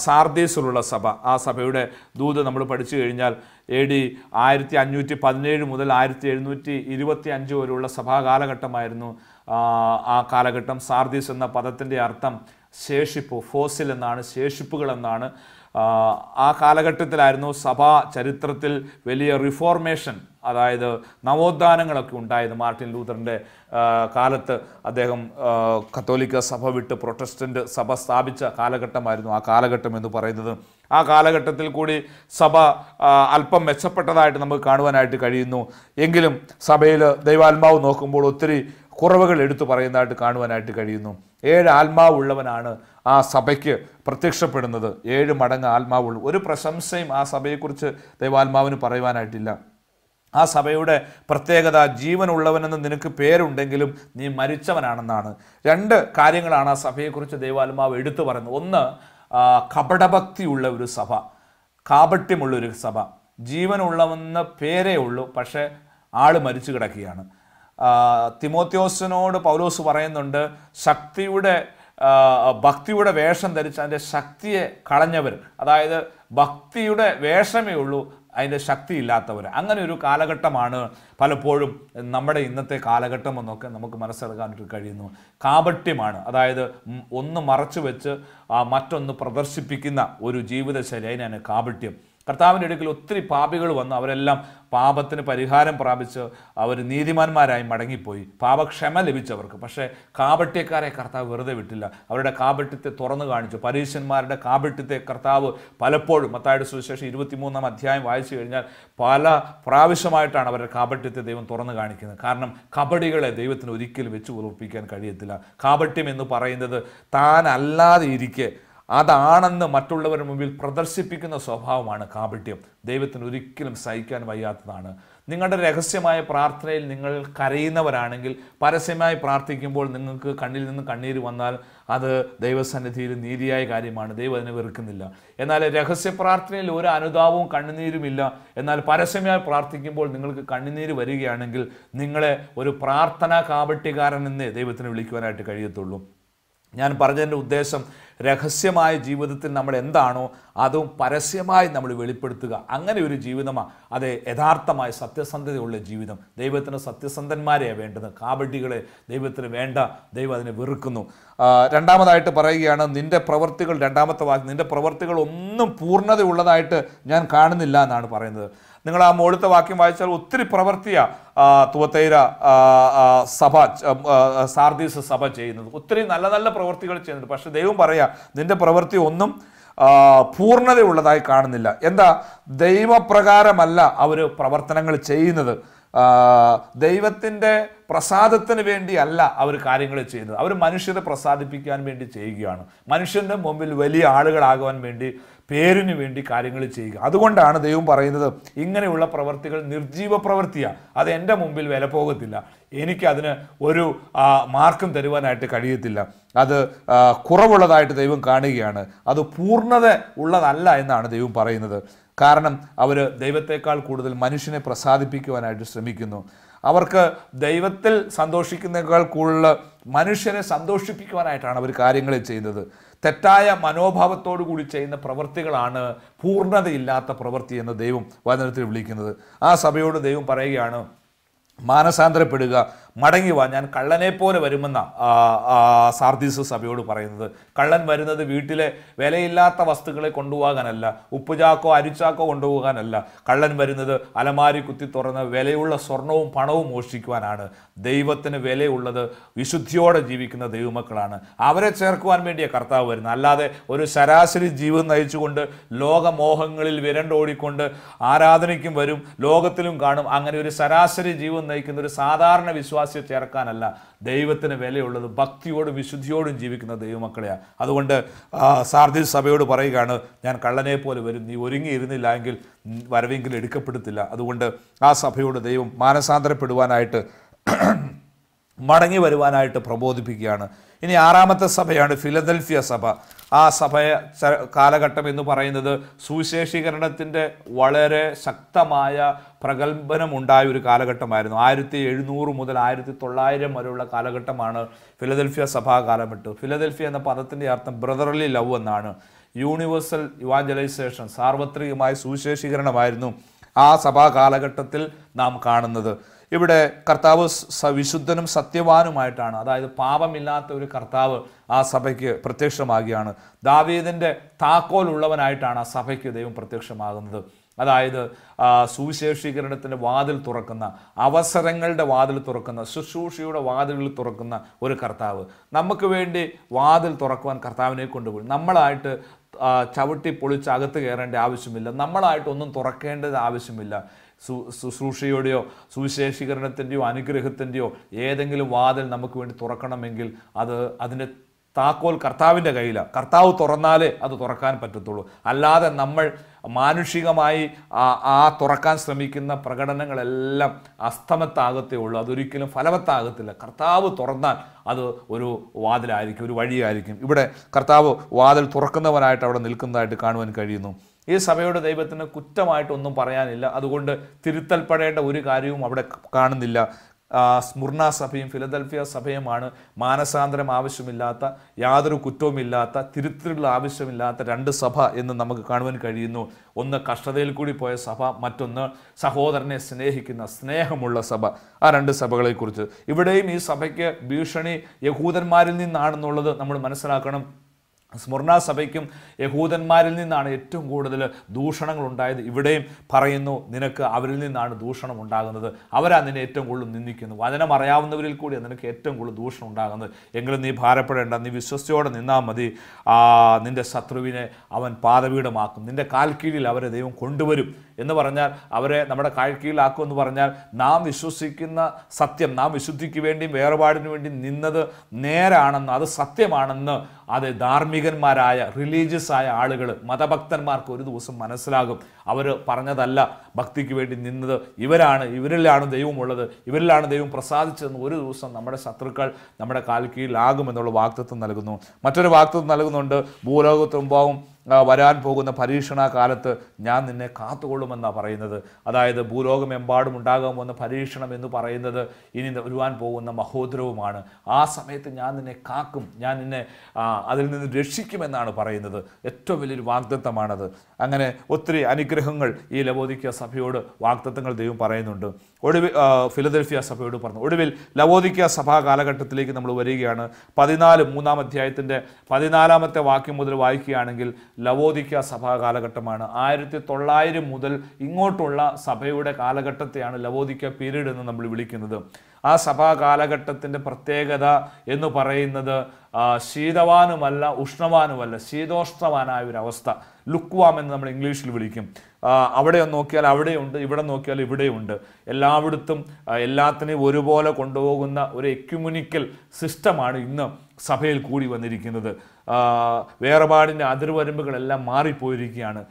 സാർദീസിലുള്ള സഭ ആ സഭയുടെ ദൂത് നമ്മൾ പഠിച്ചു കഴിഞ്ഞാൽ എ ഡി ആയിരത്തി അഞ്ഞൂറ്റി പതിനേഴ് മുതൽ ആയിരത്തി എഴുന്നൂറ്റി ഇരുപത്തി അഞ്ച് വരെയുള്ള സഭാ കാലഘട്ടമായിരുന്നു ആ കാലഘട്ടം സാർദീസ് എന്ന പദത്തിൻ്റെ അർത്ഥം ശേഷിപ്പ് ഫോസിൽ എന്നാണ് ശേഷിപ്പുകൾ എന്നാണ് ആ കാലഘട്ടത്തിലായിരുന്നു സഭാ ചരിത്രത്തിൽ വലിയ റിഫോർമേഷൻ അതായത് നവോത്ഥാനങ്ങളൊക്കെ ഉണ്ടായത് മാർട്ടിൻ ലൂത്തറിൻ്റെ കാലത്ത് അദ്ദേഹം കത്തോലിക്ക സഭ വിട്ട് പ്രൊട്ടസ്റ്റൻ്റ് സഭ സ്ഥാപിച്ച കാലഘട്ടമായിരുന്നു ആ കാലഘട്ടം എന്ന് പറയുന്നത് ആ കാലഘട്ടത്തിൽ കൂടി സഭ അല്പം മെച്ചപ്പെട്ടതായിട്ട് നമുക്ക് കാണുവാനായിട്ട് കഴിയുന്നു എങ്കിലും സഭയിൽ ദൈവാത്മാവ് നോക്കുമ്പോൾ ഒത്തിരി കുറവുകൾ എടുത്തു പറയുന്നതായിട്ട് കാണുവാനായിട്ട് കഴിയുന്നു ഏഴ് ആത്മാവുള്ളവനാണ് ആ സഭയ്ക്ക് പ്രത്യക്ഷപ്പെടുന്നത് ഏഴ് മടങ്ങ് ആത്മാവുള്ള ഒരു പ്രശംസയും ആ സഭയെക്കുറിച്ച് ദൈവാത്മാവിന് പറയുവാനായിട്ടില്ല ആ സഭയുടെ പ്രത്യേകത ജീവനുള്ളവനെന്ന് നിനക്ക് പേരുണ്ടെങ്കിലും നീ മരിച്ചവനാണെന്നാണ് രണ്ട് കാര്യങ്ങളാണ് ആ സഭയെക്കുറിച്ച് ദൈവാത്മാവ് എടുത്തു പറയുന്നത് ഒന്ന് കപടഭക്തിയുള്ള ഒരു സഭ കാപട്യമുള്ളൊരു സഭ ജീവനുള്ളവെന്ന പേരേ ഉള്ളൂ പക്ഷേ ആൾ മരിച്ചു കിടക്കുകയാണ് തിമോത്യോസിനോട് പൗലോസ് പറയുന്നുണ്ട് ശക്തിയുടെ ഭക്തിയുടെ വേഷം ധരിച്ച് അതിൻ്റെ ശക്തിയെ കളഞ്ഞവർ അതായത് ഭക്തിയുടെ വേഷമേ ഉള്ളൂ അതിൻ്റെ ശക്തിയില്ലാത്തവർ അങ്ങനെ ഒരു കാലഘട്ടമാണ് പലപ്പോഴും നമ്മുടെ ഇന്നത്തെ കാലഘട്ടം എന്നൊക്കെ നമുക്ക് മനസ്സിലാക്കാനായിട്ട് കഴിയുന്നു കാപട്യമാണ് അതായത് ഒന്ന് മറച്ചു വെച്ച് മറ്റൊന്ന് പ്രദർശിപ്പിക്കുന്ന ഒരു ജീവിതശൈലി അതിനാണ് കാപട്യം കർത്താവിൻ്റെ അടുക്കൽ ഒത്തിരി പാപികൾ വന്ന് അവരെല്ലാം പാപത്തിന് പരിഹാരം പ്രാപിച്ച് അവർ നീതിമാന്മാരായി മടങ്ങിപ്പോയി പാപക്ഷമ ലഭിച്ചവർക്ക് പക്ഷേ കാപട്യക്കാരെ കർത്താവ് വെറുതെ വിട്ടില്ല അവരുടെ കാപട്യത്തെ തുറന്നു കാണിച്ചു പരീശന്മാരുടെ കാപട്യത്തെ കർത്താവ് പലപ്പോഴും മത്തായുടെ സുവിശേഷം ഇരുപത്തിമൂന്നാം അധ്യായം വായിച്ചു കഴിഞ്ഞാൽ പല പ്രാവശ്യമായിട്ടാണ് അവരുടെ കാപട്യത്തെ ദൈവം തുറന്നു കാണിക്കുന്നത് കാരണം കബഡികളെ ദൈവത്തിന് ഒരിക്കലും വെച്ച് ഉറപ്പിക്കാൻ കഴിയത്തില്ല കാപട്യം എന്ന് പറയുന്നത് താനല്ലാതെ ഇരിക്കെ അതാണെന്ന് മറ്റുള്ളവരുടെ മുമ്പിൽ പ്രദർശിപ്പിക്കുന്ന സ്വഭാവമാണ് കാപട്യം ദൈവത്തിന് ഒരിക്കലും സഹിക്കാൻ വയ്യാത്തതാണ് നിങ്ങളുടെ രഹസ്യമായ പ്രാർത്ഥനയിൽ നിങ്ങൾ കരയുന്നവരാണെങ്കിൽ പരസ്യമായി പ്രാർത്ഥിക്കുമ്പോൾ നിങ്ങൾക്ക് കണ്ണിൽ നിന്ന് കണ്ണീര് വന്നാൽ അത് ദൈവസന്നിധിയിൽ നീതിയായ കാര്യമാണ് ദൈവം അതിനെ വെറുക്കുന്നില്ല എന്നാൽ രഹസ്യ പ്രാർത്ഥനയിൽ ഒരു അനുതാപവും കണ്ണുനീരുമില്ല എന്നാൽ പരസ്യമായി പ്രാർത്ഥിക്കുമ്പോൾ നിങ്ങൾക്ക് കണ്ണുനീര് വരികയാണെങ്കിൽ നിങ്ങളെ ഒരു പ്രാർത്ഥനാ കാപട്യകാരൻ എന്നേ ദൈവത്തിന് വിളിക്കുവാനായിട്ട് കഴിയത്തുള്ളൂ ഞാൻ പറഞ്ഞതിൻ്റെ ഉദ്ദേശം രഹസ്യമായ ജീവിതത്തിൽ നമ്മൾ എന്താണോ അതും പരസ്യമായി നമ്മൾ വെളിപ്പെടുത്തുക അങ്ങനെ ഒരു ജീവിതമാണ് അത് യഥാർത്ഥമായ സത്യസന്ധതയുള്ള ജീവിതം ദൈവത്തിന് സത്യസന്ധന്മാരെയാണ് വേണ്ടത് കാബഡികളെ ദൈവത്തിന് വേണ്ട ദൈവം അതിനെ വെറുക്കുന്നു രണ്ടാമതായിട്ട് പറയുകയാണ് നിൻ്റെ പ്രവൃത്തികൾ രണ്ടാമത്തെ വാക്ക് നിൻ്റെ പ്രവൃത്തികൾ ഒന്നും പൂർണ്ണതയുള്ളതായിട്ട് ഞാൻ കാണുന്നില്ല എന്നാണ് പറയുന്നത് നിങ്ങൾ ആ മുകളിലത്തെ വാക്യം വായിച്ചാൽ ഒത്തിരി പ്രവർത്തിയ തുവത്തൈര സഭ സാർദീസ് സഭ ചെയ്യുന്നത് ഒത്തിരി നല്ല നല്ല പ്രവൃത്തികൾ ചെയ്യുന്നുണ്ട് പക്ഷെ ദൈവം പറയാ നിന്റെ പ്രവൃത്തി ഒന്നും പൂർണ്ണതയുള്ളതായി കാണുന്നില്ല എന്താ ദൈവപ്രകാരമല്ല അവർ പ്രവർത്തനങ്ങൾ ചെയ്യുന്നത് ദൈവത്തിൻ്റെ പ്രസാദത്തിന് വേണ്ടിയല്ല അവർ കാര്യങ്ങൾ ചെയ്യുന്നത് അവർ മനുഷ്യരെ പ്രസാദിപ്പിക്കാൻ വേണ്ടി ചെയ്യുകയാണ് മനുഷ്യൻ്റെ മുമ്പിൽ വലിയ ആളുകളാകുവാൻ വേണ്ടി പേരിന് വേണ്ടി കാര്യങ്ങൾ ചെയ്യുക അതുകൊണ്ടാണ് ദൈവം പറയുന്നത് ഇങ്ങനെയുള്ള പ്രവർത്തികൾ നിർജീവ പ്രവൃത്തിയാണ് അത് എൻ്റെ മുമ്പിൽ വില പോകത്തില്ല എനിക്കതിന് ഒരു മാർക്കും തരുവാനായിട്ട് കഴിയത്തില്ല അത് കുറവുള്ളതായിട്ട് ദൈവം കാണുകയാണ് അത് പൂർണ്ണത ഉള്ളതല്ല എന്നാണ് ദൈവം പറയുന്നത് കാരണം അവർ ദൈവത്തെക്കാൾ കൂടുതൽ മനുഷ്യനെ പ്രസാദിപ്പിക്കുവാനായിട്ട് ശ്രമിക്കുന്നു അവർക്ക് ദൈവത്തിൽ സന്തോഷിക്കുന്നതിനേക്കാൾ കൂടുതൽ മനുഷ്യനെ സന്തോഷിപ്പിക്കുവാനായിട്ടാണ് അവർ കാര്യങ്ങൾ ചെയ്യുന്നത് തെറ്റായ മനോഭാവത്തോടു കൂടി ചെയ്യുന്ന പ്രവൃത്തികളാണ് പൂർണ്ണതയില്ലാത്ത പ്രവൃത്തി എന്ന് ദൈവം വചനത്തിൽ വിളിക്കുന്നത് ആ സഭയോട് ദൈവം പറയുകയാണ് മാനസാന്തരപ്പെടുക മടങ്ങി വാ ഞാൻ കള്ളനെ പോലെ വരുമെന്ന സാർദീസ് സഭയോട് പറയുന്നത് കള്ളൻ വരുന്നത് വീട്ടിലെ വിലയില്ലാത്ത വസ്തുക്കളെ കൊണ്ടുപോകാനല്ല ഉപ്പുചാക്കോ അരിച്ചാക്കോ കൊണ്ടുപോകാനല്ല കള്ളൻ വരുന്നത് അലമാരി കുത്തി തുറന്ന് വിലയുള്ള സ്വർണവും പണവും മോഷ്ടിക്കുവാനാണ് ദൈവത്തിന് വിലയുള്ളത് വിശുദ്ധിയോടെ ജീവിക്കുന്ന ദൈവമക്കളാണ് അവരെ ചേർക്കുവാൻ വേണ്ടിയ കർത്താവ് വരുന്നത് അല്ലാതെ ഒരു ശരാശരി ജീവിതം നയിച്ചുകൊണ്ട് ലോകമോഹങ്ങളിൽ വിരണ്ടോടിക്കൊണ്ട് ആരാധനയ്ക്കും വരും ലോകത്തിലും കാണും അങ്ങനെ ഒരു ശരാശരി ജീവിതം നയിക്കുന്ന ഒരു സാധാരണ വിശ്വാസം ഒത്താശ ചേർക്കാനല്ല ദൈവത്തിന് വിലയുള്ളത് ഭക്തിയോടും വിശുദ്ധിയോടും ജീവിക്കുന്ന ദൈവമക്കളെയാണ് അതുകൊണ്ട് സാർദി സഭയോട് പറയുകയാണ് ഞാൻ കള്ളനെ പോലെ വരും നീ ഒരുങ്ങിയിരുന്നില്ല എങ്കിൽ വരവെങ്കിൽ എടുക്കപ്പെടുത്തില്ല അതുകൊണ്ട് ആ സഭയോട് ദൈവം മാനസാന്തരപ്പെടുവാനായിട്ട് മടങ്ങി വരുവാനായിട്ട് പ്രബോധിപ്പിക്കുകയാണ് ഇനി ആറാമത്തെ സഭയാണ് ഫിലദൽഫിയ സഭ ആ സഭയ കാലഘട്ടം എന്ന് പറയുന്നത് സുവിശേഷീകരണത്തിൻ്റെ വളരെ ശക്തമായ പ്രഗത്ഭനം ഉണ്ടായ ഒരു കാലഘട്ടമായിരുന്നു ആയിരത്തി എഴുന്നൂറ് മുതൽ ആയിരത്തി തൊള്ളായിരം വരെയുള്ള കാലഘട്ടമാണ് ഫിലദൽഫിയ സഭാ കാലഘട്ടം ഫിലദൽഫിയ എന്ന പദത്തിൻ്റെ അർത്ഥം ബ്രദർലി ലവ് എന്നാണ് യൂണിവേഴ്സൽ ഇവാഞ്ചലൈസേഷൻ സാർവത്രികമായ സുവിശേഷീകരണമായിരുന്നു ആ സഭാ കാലഘട്ടത്തിൽ നാം കാണുന്നത് ഇവിടെ കർത്താവ് വിശുദ്ധനും സത്യവാനുമായിട്ടാണ് അതായത് പാപമില്ലാത്ത ഒരു കർത്താവ് ആ സഭയ്ക്ക് പ്രത്യക്ഷമാകുകയാണ് ദാവീദിൻ്റെ താക്കോലുള്ളവനായിട്ടാണ് ആ സഭയ്ക്ക് ദൈവം പ്രത്യക്ഷമാകുന്നത് അതായത് സുവിശേഷീകരണത്തിൻ്റെ വാതിൽ തുറക്കുന്ന അവസരങ്ങളുടെ വാതിൽ തുറക്കുന്ന ശുശ്രൂഷയുടെ വാതിലുകൾ തുറക്കുന്ന ഒരു കർത്താവ് നമുക്ക് വേണ്ടി വാതിൽ തുറക്കുവാൻ കർത്താവിനെ കൊണ്ടുപോയി നമ്മളായിട്ട് ചവിട്ടി പൊളിച്ച് അകത്ത് കയറേണ്ട ആവശ്യമില്ല നമ്മളായിട്ടൊന്നും തുറക്കേണ്ടത് ആവശ്യമില്ല ശുശ്രൂഷയുടെയോ സുവിശേഷീകരണത്തിൻ്റെയോ അനുഗ്രഹത്തിൻ്റെയോ ഏതെങ്കിലും വാതിൽ നമുക്ക് വേണ്ടി തുറക്കണമെങ്കിൽ അത് അതിൻ്റെ താക്കോൽ കർത്താവിൻ്റെ കയ്യിലാണ് കർത്താവ് തുറന്നാലേ അത് തുറക്കാൻ പറ്റത്തുള്ളൂ അല്ലാതെ നമ്മൾ മാനുഷികമായി ആ തുറക്കാൻ ശ്രമിക്കുന്ന പ്രകടനങ്ങളെല്ലാം അസ്തമത്താകത്തേ ഉള്ളൂ അതൊരിക്കലും ഫലവത്താകത്തില്ല കർത്താവ് തുറന്നാൽ അത് ഒരു വാതിലായിരിക്കും ഒരു വഴിയായിരിക്കും ഇവിടെ കർത്താവ് വാതിൽ തുറക്കുന്നവനായിട്ട് അവിടെ നിൽക്കുന്നതായിട്ട് കാണുവാൻ കഴിയുന്നു ഈ സഭയുടെ ദൈവത്തിന് കുറ്റമായിട്ടൊന്നും പറയാനില്ല അതുകൊണ്ട് തിരുത്തൽപ്പെടേണ്ട ഒരു കാര്യവും അവിടെ കാണുന്നില്ല സ്മുർണ സഭയും ഫിലദൽഫിയ സഭയുമാണ് മാനസാന്തരം ആവശ്യമില്ലാത്ത യാതൊരു കുറ്റവുമില്ലാത്ത തിരുത്തലുകൾ ആവശ്യമില്ലാത്ത രണ്ട് സഭ എന്ന് നമുക്ക് കാണുവാൻ കഴിയുന്നു ഒന്ന് കഷ്ടതയിൽ കൂടി പോയ സഭ മറ്റൊന്ന് സഹോദരനെ സ്നേഹിക്കുന്ന സ്നേഹമുള്ള സഭ ആ രണ്ട് സഭകളെക്കുറിച്ച് ഇവിടെയും ഈ സഭയ്ക്ക് ഭീഷണി യഹൂദന്മാരിൽ നിന്നാണെന്നുള്ളത് നമ്മൾ മനസ്സിലാക്കണം സ്മർണ സഭയ്ക്കും യഹൂദന്മാരിൽ നിന്നാണ് ഏറ്റവും കൂടുതൽ ദൂഷണങ്ങൾ ഉണ്ടായത് ഇവിടെയും പറയുന്നു നിനക്ക് അവരിൽ നിന്നാണ് ദൂഷണം ഉണ്ടാകുന്നത് അവരാ നിന്നെ ഏറ്റവും കൂടുതൽ നിന്ദിക്കുന്നു വചനം അറിയാവുന്നവരിൽ കൂടി നിനക്ക് ഏറ്റവും കൂടുതൽ ദൂഷണം ഉണ്ടാകുന്നത് എങ്കിലും നീ ഭാരപ്പെടേണ്ട നീ വിശ്വസ്തയോടെ നിന്നാൽ മതി നിന്റെ ശത്രുവിനെ അവൻ പാതപീഠമാക്കും നിന്റെ കാൽക്കീഴിൽ അവരെ ദൈവം കൊണ്ടുവരും എന്ന് പറഞ്ഞാൽ അവരെ നമ്മുടെ കാഴ്ക്കീഴിലാക്കും എന്ന് പറഞ്ഞാൽ നാം വിശ്വസിക്കുന്ന സത്യം നാം വിശുദ്ധിക്ക് വേണ്ടിയും വേറുപാടിനു വേണ്ടി നിന്നത് നേരാണെന്ന് അത് സത്യമാണെന്ന് അത് ധാർമ്മികന്മാരായ റിലീജിയസ് ആയ ആളുകൾ മതഭക്തന്മാർക്ക് ഒരു ദിവസം മനസ്സിലാകും അവർ പറഞ്ഞതല്ല ഭക്തിക്ക് വേണ്ടി നിന്നത് ഇവരാണ് ഇവരിലാണ് ദൈവമുള്ളത് ഇവരിലാണ് ദൈവം പ്രസാദിച്ചതെന്ന് ഒരു ദിവസം നമ്മുടെ ശത്രുക്കൾ നമ്മുടെ എന്നുള്ള വാക്തത്വം നൽകുന്നു മറ്റൊരു വാക്തത്വം നൽകുന്നുണ്ട് ഭൂലോകത്തുമ്പാവും വരാൻ പോകുന്ന പരീക്ഷണ കാലത്ത് ഞാൻ നിന്നെ കാത്തുകൊള്ളുമെന്നാണ് പറയുന്നത് അതായത് ഭൂലോകമെമ്പാടും ഉണ്ടാകാൻ പോകുന്ന പരീക്ഷണം എന്ന് പറയുന്നത് ഇനി വരുവാൻ പോകുന്ന മഹോദരവുമാണ് ആ സമയത്ത് ഞാൻ നിന്നെ കാക്കും ഞാൻ നിന്നെ അതിൽ നിന്ന് രക്ഷിക്കുമെന്നാണ് പറയുന്നത് ഏറ്റവും വലിയൊരു വാഗ്ദത്തമാണത് അങ്ങനെ ഒത്തിരി അനുഗ്രഹം അനുഗ്രഹങ്ങൾ ഈ ലവോദിക്ക സഭയോട് വാക്തത്വങ്ങൾ ദൈവം പറയുന്നുണ്ട് ഒടുവിൽ ഫിലദൽഫിയ സഭയോട് പറഞ്ഞു ഒടുവിൽ ലവോദിക്ക സഭാ കാലഘട്ടത്തിലേക്ക് നമ്മൾ വരികയാണ് പതിനാല് മൂന്നാം അധ്യായത്തിൻ്റെ പതിനാലാമത്തെ വാക്യം മുതൽ വായിക്കുകയാണെങ്കിൽ ലവോദിക്ക സഭാ കാലഘട്ടമാണ് ആയിരത്തി തൊള്ളായിരം മുതൽ ഇങ്ങോട്ടുള്ള സഭയുടെ കാലഘട്ടത്തെയാണ് ലവോദിക്ക പീരീഡ് എന്ന് നമ്മൾ വിളിക്കുന്നത് ആ സഭാ കാലഘട്ടത്തിൻ്റെ പ്രത്യേകത എന്ന് പറയുന്നത് ശീതവാനുമല്ല ഉഷ്ണവാനുമല്ല ശീതോഷ്ണവാനായ ഒരു അവസ്ഥ ലുക്വാം എന്ന് നമ്മൾ ഇംഗ്ലീഷിൽ വിളിക്കും അവിടെ നോക്കിയാൽ അവിടെയുണ്ട് ഇവിടെ നോക്കിയാൽ ഇവിടെയുണ്ട് എല്ലായിടത്തും എല്ലാത്തിനെയും ഒരുപോലെ കൊണ്ടുപോകുന്ന ഒരു എക്യുമുനിക്കൽ സിസ്റ്റമാണ് ഇന്ന് സഭയിൽ കൂടി വന്നിരിക്കുന്നത് വേറപാടിൻ്റെ അതിർവരമ്പുകളെല്ലാം മാറിപ്പോയിരിക്കുകയാണ്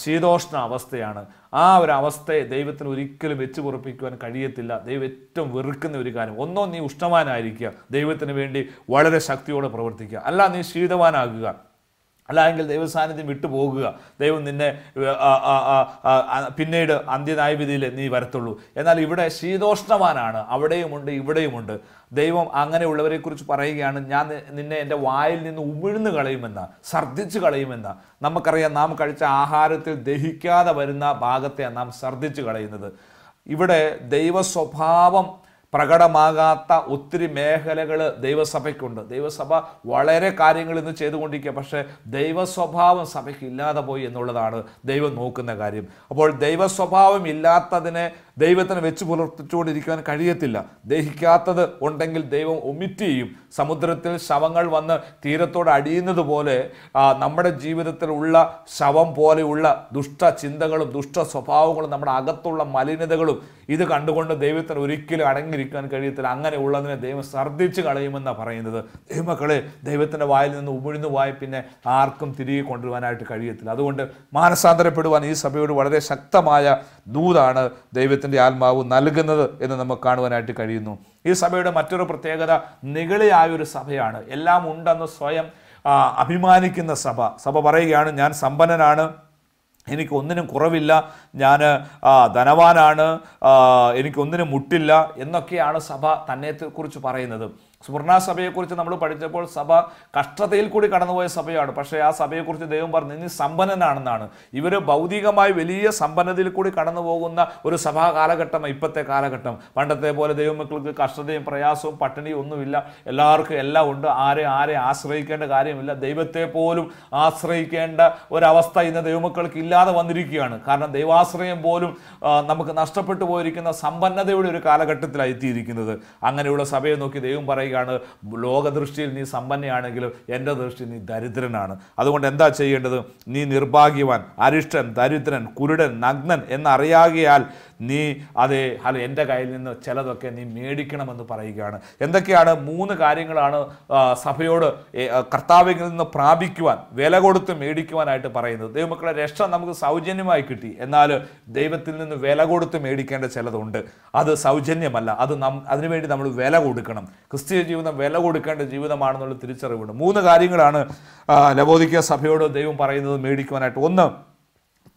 ശീതോഷ്ണ അവസ്ഥയാണ് ആ ഒരു അവസ്ഥയെ ദൈവത്തിന് ഒരിക്കലും വെച്ചു പുറപ്പിക്കുവാൻ കഴിയത്തില്ല ദൈവം ഏറ്റവും വെറുക്കുന്ന ഒരു കാര്യം ഒന്നോ നീ ഉഷ്ണവാനായിരിക്കുക ദൈവത്തിന് വേണ്ടി വളരെ ശക്തിയോടെ പ്രവർത്തിക്കുക അല്ല നീ ശീതവാനാകുക അല്ലെങ്കിൽ ദൈവസാന്നിധ്യം വിട്ടുപോകുക ദൈവം നിന്നെ പിന്നീട് അന്ത്യനായവിധിയിൽ നീ വരത്തുള്ളൂ എന്നാൽ ഇവിടെ ശീതോഷ്ണവാനാണ് അവിടെയുമുണ്ട് ഇവിടെയുമുണ്ട് ദൈവം അങ്ങനെയുള്ളവരെക്കുറിച്ച് പറയുകയാണ് ഞാൻ നിന്നെ എൻ്റെ വായിൽ നിന്ന് ഉമിഴ്ന്നു കളയുമെന്ന് ഛർദ്ദിച്ചു കളയുമെന്ന് നമുക്കറിയാം നാം കഴിച്ച ആഹാരത്തിൽ ദഹിക്കാതെ വരുന്ന ഭാഗത്തെയാണ് നാം ഛർദ്ദിച്ചു കളയുന്നത് ഇവിടെ ദൈവ സ്വഭാവം പ്രകടമാകാത്ത ഒത്തിരി മേഖലകൾ ദൈവസഭയ്ക്കുണ്ട് ദൈവസഭ വളരെ കാര്യങ്ങൾ ഇന്ന് ചെയ്തുകൊണ്ടിരിക്കുക പക്ഷേ ദൈവസ്വഭാവം സഭയ്ക്ക് ഇല്ലാതെ പോയി എന്നുള്ളതാണ് ദൈവം നോക്കുന്ന കാര്യം അപ്പോൾ ദൈവസ്വഭാവം ഇല്ലാത്തതിനെ ദൈവത്തിന് വെച്ച് പുലർത്തിച്ചുകൊണ്ടിരിക്കുവാൻ കഴിയത്തില്ല ദഹിക്കാത്തത് ഉണ്ടെങ്കിൽ ദൈവം ഒമിറ്റ് ചെയ്യും സമുദ്രത്തിൽ ശവങ്ങൾ വന്ന് തീരത്തോട് അടിയുന്നത് പോലെ നമ്മുടെ ജീവിതത്തിൽ ഉള്ള ശവം പോലെയുള്ള ദുഷ്ട ചിന്തകളും ദുഷ്ട സ്വഭാവങ്ങളും നമ്മുടെ അകത്തുള്ള മലിനതകളും ഇത് കണ്ടുകൊണ്ട് ദൈവത്തിന് ഒരിക്കലും അടങ്ങിയിരിക്കാൻ കഴിയത്തില്ല ഉള്ളതിനെ ദൈവം ശർദ്ദിച്ച് കളയുമെന്നാണ് പറയുന്നത് ദൈവമക്കളെ ദൈവത്തിൻ്റെ വായിൽ നിന്ന് ഉമിഴ്ന്നു വായി പിന്നെ ആർക്കും തിരികെ കൊണ്ടുവരാനായിട്ട് കഴിയത്തില്ല അതുകൊണ്ട് മാനസാന്തരപ്പെടുവാൻ ഈ സഭയോട് വളരെ ശക്തമായ ദൂതാണ് ദൈവത്തിന് ദൈവത്തിൻ്റെ ആത്മാവ് നൽകുന്നത് എന്ന് നമുക്ക് കാണുവാനായിട്ട് കഴിയുന്നു ഈ സഭയുടെ മറ്റൊരു പ്രത്യേകത നിഗളിയായ ഒരു സഭയാണ് എല്ലാം ഉണ്ടെന്ന് സ്വയം അഭിമാനിക്കുന്ന സഭ സഭ പറയുകയാണ് ഞാൻ സമ്പന്നനാണ് എനിക്ക് കുറവില്ല ഞാൻ ധനവാനാണ് എനിക്കൊന്നിനും മുട്ടില്ല എന്നൊക്കെയാണ് സഭ തന്നെ കുറിച്ച് പറയുന്നത് സുവർണാസഭയെക്കുറിച്ച് നമ്മൾ പഠിച്ചപ്പോൾ സഭ കഷ്ടതയിൽ കൂടി കടന്നുപോയ സഭയാണ് പക്ഷേ ആ സഭയെക്കുറിച്ച് ദൈവം പറഞ്ഞു ഇനി സമ്പന്നനാണെന്നാണ് ഇവർ ഭൗതികമായി വലിയ സമ്പന്നതയിൽ കൂടി കടന്നു പോകുന്ന ഒരു സഭാ കാലഘട്ടം ഇപ്പോഴത്തെ കാലഘട്ടം പണ്ടത്തെ പോലെ ദൈവമക്കൾക്ക് കഷ്ടതയും പ്രയാസവും പട്ടിണിയും ഒന്നുമില്ല എല്ലാവർക്കും എല്ലാം ഉണ്ട് ആരെ ആരെ ആശ്രയിക്കേണ്ട കാര്യമില്ല ദൈവത്തെ പോലും ആശ്രയിക്കേണ്ട ഒരവസ്ഥ ഇന്ന് ദൈവമക്കൾക്ക് ഇല്ലാതെ വന്നിരിക്കുകയാണ് കാരണം ദൈവാശ്രയം പോലും നമുക്ക് നഷ്ടപ്പെട്ടു പോയിരിക്കുന്ന സമ്പന്നതയുടെ ഒരു കാലഘട്ടത്തിലായി എത്തിയിരിക്കുന്നത് അങ്ങനെയുള്ള സഭയെ നോക്കി ദൈവം പറയും പറയുകയാണ് ലോകദൃഷ്ടിയിൽ നീ സമ്പന്നയാണെങ്കിലും എൻ്റെ ദൃഷ്ടിയിൽ നീ ദരിദ്രനാണ് അതുകൊണ്ട് എന്താ ചെയ്യേണ്ടത് നീ നിർഭാഗ്യവാൻ അരിഷ്ടൻ ദരിദ്രൻ കുരുടൻ നഗ്നൻ എന്നറിയാകിയാൽ നീ അത് അല്ല എൻ്റെ കയ്യിൽ നിന്ന് ചിലതൊക്കെ നീ മേടിക്കണമെന്ന് പറയുകയാണ് എന്തൊക്കെയാണ് മൂന്ന് കാര്യങ്ങളാണ് സഭയോട് കർത്താവിൽ നിന്ന് പ്രാപിക്കുവാൻ വില കൊടുത്ത് മേടിക്കുവാനായിട്ട് പറയുന്നത് ദൈവമക്കളെ രക്ഷ നമുക്ക് സൗജന്യമായി കിട്ടി എന്നാൽ ദൈവത്തിൽ നിന്ന് വില കൊടുത്ത് മേടിക്കേണ്ട ചിലതുണ്ട് അത് സൗജന്യമല്ല അത് നം അതിനുവേണ്ടി നമ്മൾ വില കൊടുക്കണം ക്രിസ്തീയ ജീവിതം വില കൊടുക്കേണ്ട ജീവിതമാണെന്നുള്ള തിരിച്ചറിവുണ്ട് മൂന്ന് കാര്യങ്ങളാണ് ലബോദിക്ക സഭയോട് ദൈവം പറയുന്നത് മേടിക്കുവാനായിട്ട് ഒന്ന്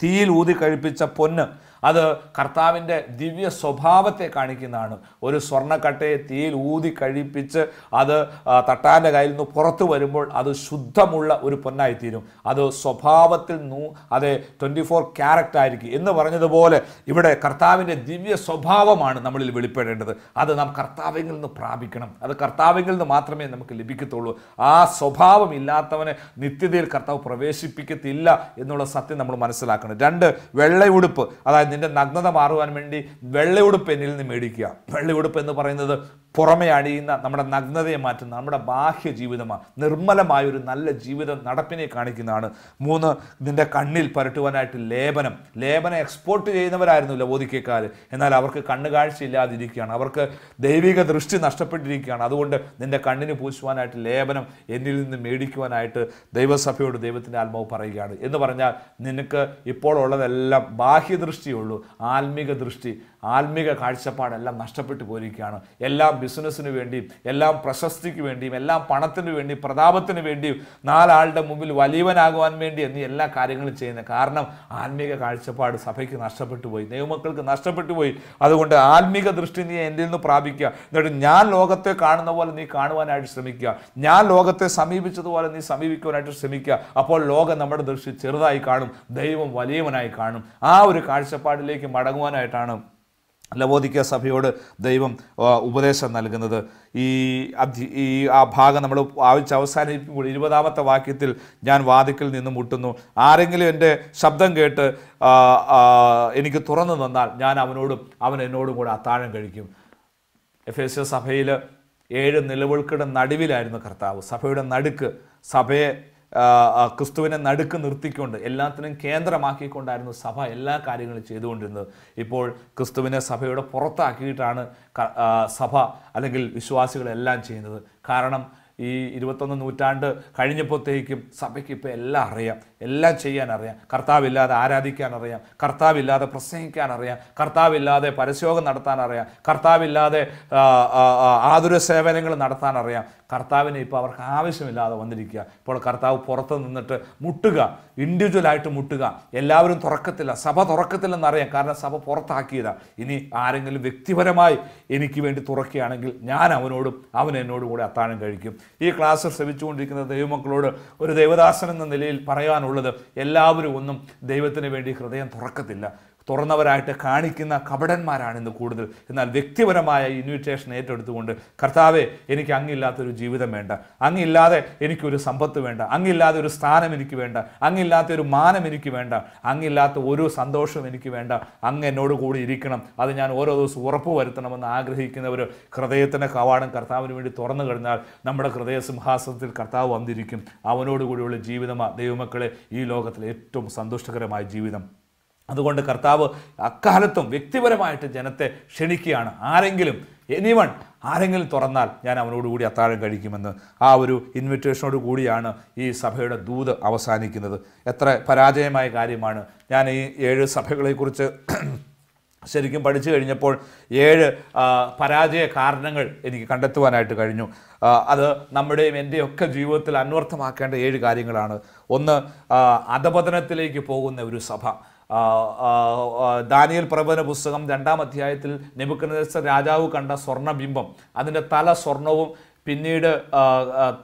തീയിൽ ഊതി കഴിപ്പിച്ച പൊന്ന് അത് കർത്താവിൻ്റെ ദിവ്യ സ്വഭാവത്തെ കാണിക്കുന്നതാണ് ഒരു സ്വർണ്ണക്കട്ടയെ തീയിൽ ഊതി കഴിപ്പിച്ച് അത് തട്ടാൻ്റെ കയ്യിൽ നിന്ന് പുറത്തു വരുമ്പോൾ അത് ശുദ്ധമുള്ള ഒരു പൊന്നായിത്തീരും അത് സ്വഭാവത്തിൽ നൂ അതെ ട്വൻറ്റി ഫോർ ക്യാരക്റ്റായിരിക്കും എന്ന് പറഞ്ഞതുപോലെ ഇവിടെ കർത്താവിൻ്റെ ദിവ്യ സ്വഭാവമാണ് നമ്മളിൽ വെളിപ്പെടേണ്ടത് അത് നാം കർത്താവിൽ നിന്ന് പ്രാപിക്കണം അത് കർത്താവിൽ നിന്ന് മാത്രമേ നമുക്ക് ലഭിക്കത്തുള്ളൂ ആ സ്വഭാവം ഇല്ലാത്തവനെ നിത്യതയിൽ കർത്താവ് പ്രവേശിപ്പിക്കത്തില്ല എന്നുള്ള സത്യം നമ്മൾ മനസ്സിലാക്കണം രണ്ട് വെള്ളയുടുപ്പ് അതായത് നിന്റെ നഗ്നത മാറുവാൻ വേണ്ടി വെള്ളയുടുപ്പ് എന്നിൽ നിന്ന് മേടിക്കുക വെള്ളയുടുപ്പ് എന്ന് പറയുന്നത് പുറമെ അണിയുന്ന നമ്മുടെ നഗ്നതയെ മാറ്റുന്ന നമ്മുടെ ബാഹ്യ ജീവിതമാണ് നിർമ്മലമായ ഒരു നല്ല ജീവിത നടപ്പിനെ കാണിക്കുന്നതാണ് മൂന്ന് നിൻ്റെ കണ്ണിൽ പരട്ടുവാനായിട്ട് ലേപനം ലേപനം എക്സ്പോർട്ട് ചെയ്യുന്നവരായിരുന്നു ലവോദിക്കക്കാർ എന്നാൽ അവർക്ക് കണ്ണ് കാഴ്ചയില്ലാതിരിക്കുകയാണ് അവർക്ക് ദൈവിക ദൃഷ്ടി നഷ്ടപ്പെട്ടിരിക്കുകയാണ് അതുകൊണ്ട് നിൻ്റെ കണ്ണിന് പൂശുവാനായിട്ട് ലേപനം എന്നിൽ നിന്ന് മേടിക്കുവാനായിട്ട് ദൈവസഭയോട് ദൈവത്തിൻ്റെ ആത്മാവ് പറയുകയാണ് എന്ന് പറഞ്ഞാൽ നിനക്ക് ഇപ്പോൾ ഉള്ളതെല്ലാം ബാഹ്യദൃഷ്ടിയുള്ളൂ ആത്മീക ദൃഷ്ടി ആത്മീക കാഴ്ചപ്പാടെല്ലാം നഷ്ടപ്പെട്ടു പോയിരിക്കുകയാണ് എല്ലാം ബിസിനസ്സിന് വേണ്ടിയും എല്ലാം പ്രശസ്തിക്ക് വേണ്ടിയും എല്ലാം പണത്തിന് വേണ്ടി പ്രതാപത്തിന് വേണ്ടിയും നാലാളുടെ മുമ്പിൽ വലിയവനാകുവാൻ വേണ്ടി എന്നീ എല്ലാ കാര്യങ്ങളും ചെയ്യുന്നത് കാരണം ആത്മീക കാഴ്ചപ്പാട് സഭയ്ക്ക് നഷ്ടപ്പെട്ടു പോയി ദൈവമക്കൾക്ക് നഷ്ടപ്പെട്ടു പോയി അതുകൊണ്ട് ആത്മീക ദൃഷ്ടി നീ എൻ്റെ നിന്ന് പ്രാപിക്കുക എന്നിട്ട് ഞാൻ ലോകത്തെ കാണുന്ന പോലെ നീ കാണുവാനായിട്ട് ശ്രമിക്കുക ഞാൻ ലോകത്തെ സമീപിച്ചതുപോലെ നീ സമീപിക്കുവാനായിട്ട് ശ്രമിക്കുക അപ്പോൾ ലോകം നമ്മുടെ ദൃഷ്ടി ചെറുതായി കാണും ദൈവം വലിയവനായി കാണും ആ ഒരു കാഴ്ചപ്പാടിലേക്ക് മടങ്ങുവാനായിട്ടാണ് ലവോദിക്ക സഭയോട് ദൈവം ഉപദേശം നൽകുന്നത് ഈ അധ്യ ഈ ആ ഭാഗം നമ്മൾ വായിച്ച് അവസാനിപ്പോൾ ഇരുപതാമത്തെ വാക്യത്തിൽ ഞാൻ വാതിക്കൽ നിന്ന് മുട്ടുന്നു ആരെങ്കിലും എൻ്റെ ശബ്ദം കേട്ട് എനിക്ക് തുറന്നു തന്നാൽ ഞാൻ അവനോടും അവൻ എന്നോടും കൂടെ അത്താഴം കഴിക്കും എഫ് എസ് സഭയിൽ ഏഴ് നിലവിളക്കുടെ നടുവിലായിരുന്നു കർത്താവ് സഭയുടെ നടുക്ക് സഭയെ ക്രിസ്തുവിനെ നടുക്ക് നിർത്തിക്കൊണ്ട് എല്ലാത്തിനും കേന്ദ്രമാക്കിക്കൊണ്ടായിരുന്നു സഭ എല്ലാ കാര്യങ്ങളും ചെയ്തുകൊണ്ടിരുന്നത് ഇപ്പോൾ ക്രിസ്തുവിനെ സഭയുടെ പുറത്താക്കിയിട്ടാണ് സഭ അല്ലെങ്കിൽ വിശ്വാസികളെല്ലാം ചെയ്യുന്നത് കാരണം ഈ ഇരുപത്തൊന്ന് നൂറ്റാണ്ട് കഴിഞ്ഞപ്പോഴത്തേക്കും സഭയ്ക്ക് ഇപ്പോൾ എല്ലാം അറിയാം എല്ലാം ചെയ്യാൻ അറിയാം കർത്താവില്ലാതെ ആരാധിക്കാൻ അറിയാം കർത്താവില്ലാതെ പ്രസംഗിക്കാൻ അറിയാം കർത്താവില്ലാതെ പരസ്യോഗം നടത്താൻ അറിയാം കർത്താവില്ലാതെ ആതുര സേവനങ്ങൾ നടത്താൻ അറിയാം കർത്താവിനെ ഇപ്പോൾ അവർക്ക് ആവശ്യമില്ലാതെ വന്നിരിക്കുക ഇപ്പോൾ കർത്താവ് പുറത്ത് നിന്നിട്ട് മുട്ടുക ഇൻഡിവിജ്വലായിട്ട് മുട്ടുക എല്ലാവരും തുറക്കത്തില്ല സഭ തുറക്കത്തില്ലെന്നറിയാം കാരണം സഭ പുറത്താക്കിയതാണ് ഇനി ആരെങ്കിലും വ്യക്തിപരമായി എനിക്ക് വേണ്ടി തുറക്കുകയാണെങ്കിൽ ഞാൻ അവനോടും അവൻ എന്നോടും കൂടെ അത്താഴം കഴിക്കും ഈ ക്ലാസ് ശ്രമിച്ചുകൊണ്ടിരിക്കുന്ന ദൈവമക്കളോട് ഒരു ദൈവദാസൻ എന്ന നിലയിൽ പറയാനുള്ളത് എല്ലാവരും ഒന്നും ദൈവത്തിന് വേണ്ടി ഹൃദയം തുറക്കത്തില്ല തുറന്നവരായിട്ട് കാണിക്കുന്ന കപടന്മാരാണ് ഇന്ന് കൂടുതൽ എന്നാൽ വ്യക്തിപരമായ ഇൻവിറ്റേഷൻ ഏറ്റെടുത്തുകൊണ്ട് കർത്താവെ എനിക്ക് അങ്ങില്ലാത്തൊരു ജീവിതം വേണ്ട അങ്ങില്ലാതെ എനിക്കൊരു സമ്പത്ത് വേണ്ട അങ്ങില്ലാതെ ഒരു സ്ഥാനം എനിക്ക് വേണ്ട അങ്ങില്ലാത്ത ഒരു മാനം എനിക്ക് വേണ്ട അങ്ങില്ലാത്ത ഒരു സന്തോഷം എനിക്ക് വേണ്ട അങ്ങ് എന്നോട് കൂടി ഇരിക്കണം അത് ഞാൻ ഓരോ ദിവസവും ഉറപ്പ് വരുത്തണമെന്ന് ആഗ്രഹിക്കുന്നവർ ഹൃദയത്തിൻ്റെ കവാടം കർത്താവിന് വേണ്ടി തുറന്നു കഴിഞ്ഞാൽ നമ്മുടെ ഹൃദയ സിംഹാസനത്തിൽ കർത്താവ് വന്നിരിക്കും അവനോടുകൂടിയുള്ള ജീവിതമാണ് ദൈവമക്കളെ ഈ ലോകത്തിലെ ഏറ്റവും സന്തുഷ്ടകരമായ ജീവിതം അതുകൊണ്ട് കർത്താവ് അക്കാലത്തും വ്യക്തിപരമായിട്ട് ജനത്തെ ക്ഷണിക്കുകയാണ് ആരെങ്കിലും എനി വൺ ആരെങ്കിലും തുറന്നാൽ ഞാൻ അവനോടുകൂടി അത്താഴം കഴിക്കുമെന്ന് ആ ഒരു ഇൻവിറ്റേഷനോട് കൂടിയാണ് ഈ സഭയുടെ ദൂത് അവസാനിക്കുന്നത് എത്ര പരാജയമായ കാര്യമാണ് ഞാൻ ഈ ഏഴ് സഭകളെക്കുറിച്ച് ശരിക്കും പഠിച്ചു കഴിഞ്ഞപ്പോൾ ഏഴ് പരാജയ കാരണങ്ങൾ എനിക്ക് കണ്ടെത്തുവാനായിട്ട് കഴിഞ്ഞു അത് നമ്മുടെയും എൻ്റെയൊക്കെ ജീവിതത്തിൽ അന്വർത്ഥമാക്കേണ്ട ഏഴ് കാര്യങ്ങളാണ് ഒന്ന് അധപതനത്തിലേക്ക് പോകുന്ന ഒരു സഭ ദാനിയൽ പ്രബന പുസ്തകം രണ്ടാം അധ്യായത്തിൽ നെബുക്കനേസർ രാജാവ് കണ്ട സ്വർണ്ണബിംബം അതിൻ്റെ തല സ്വർണവും പിന്നീട്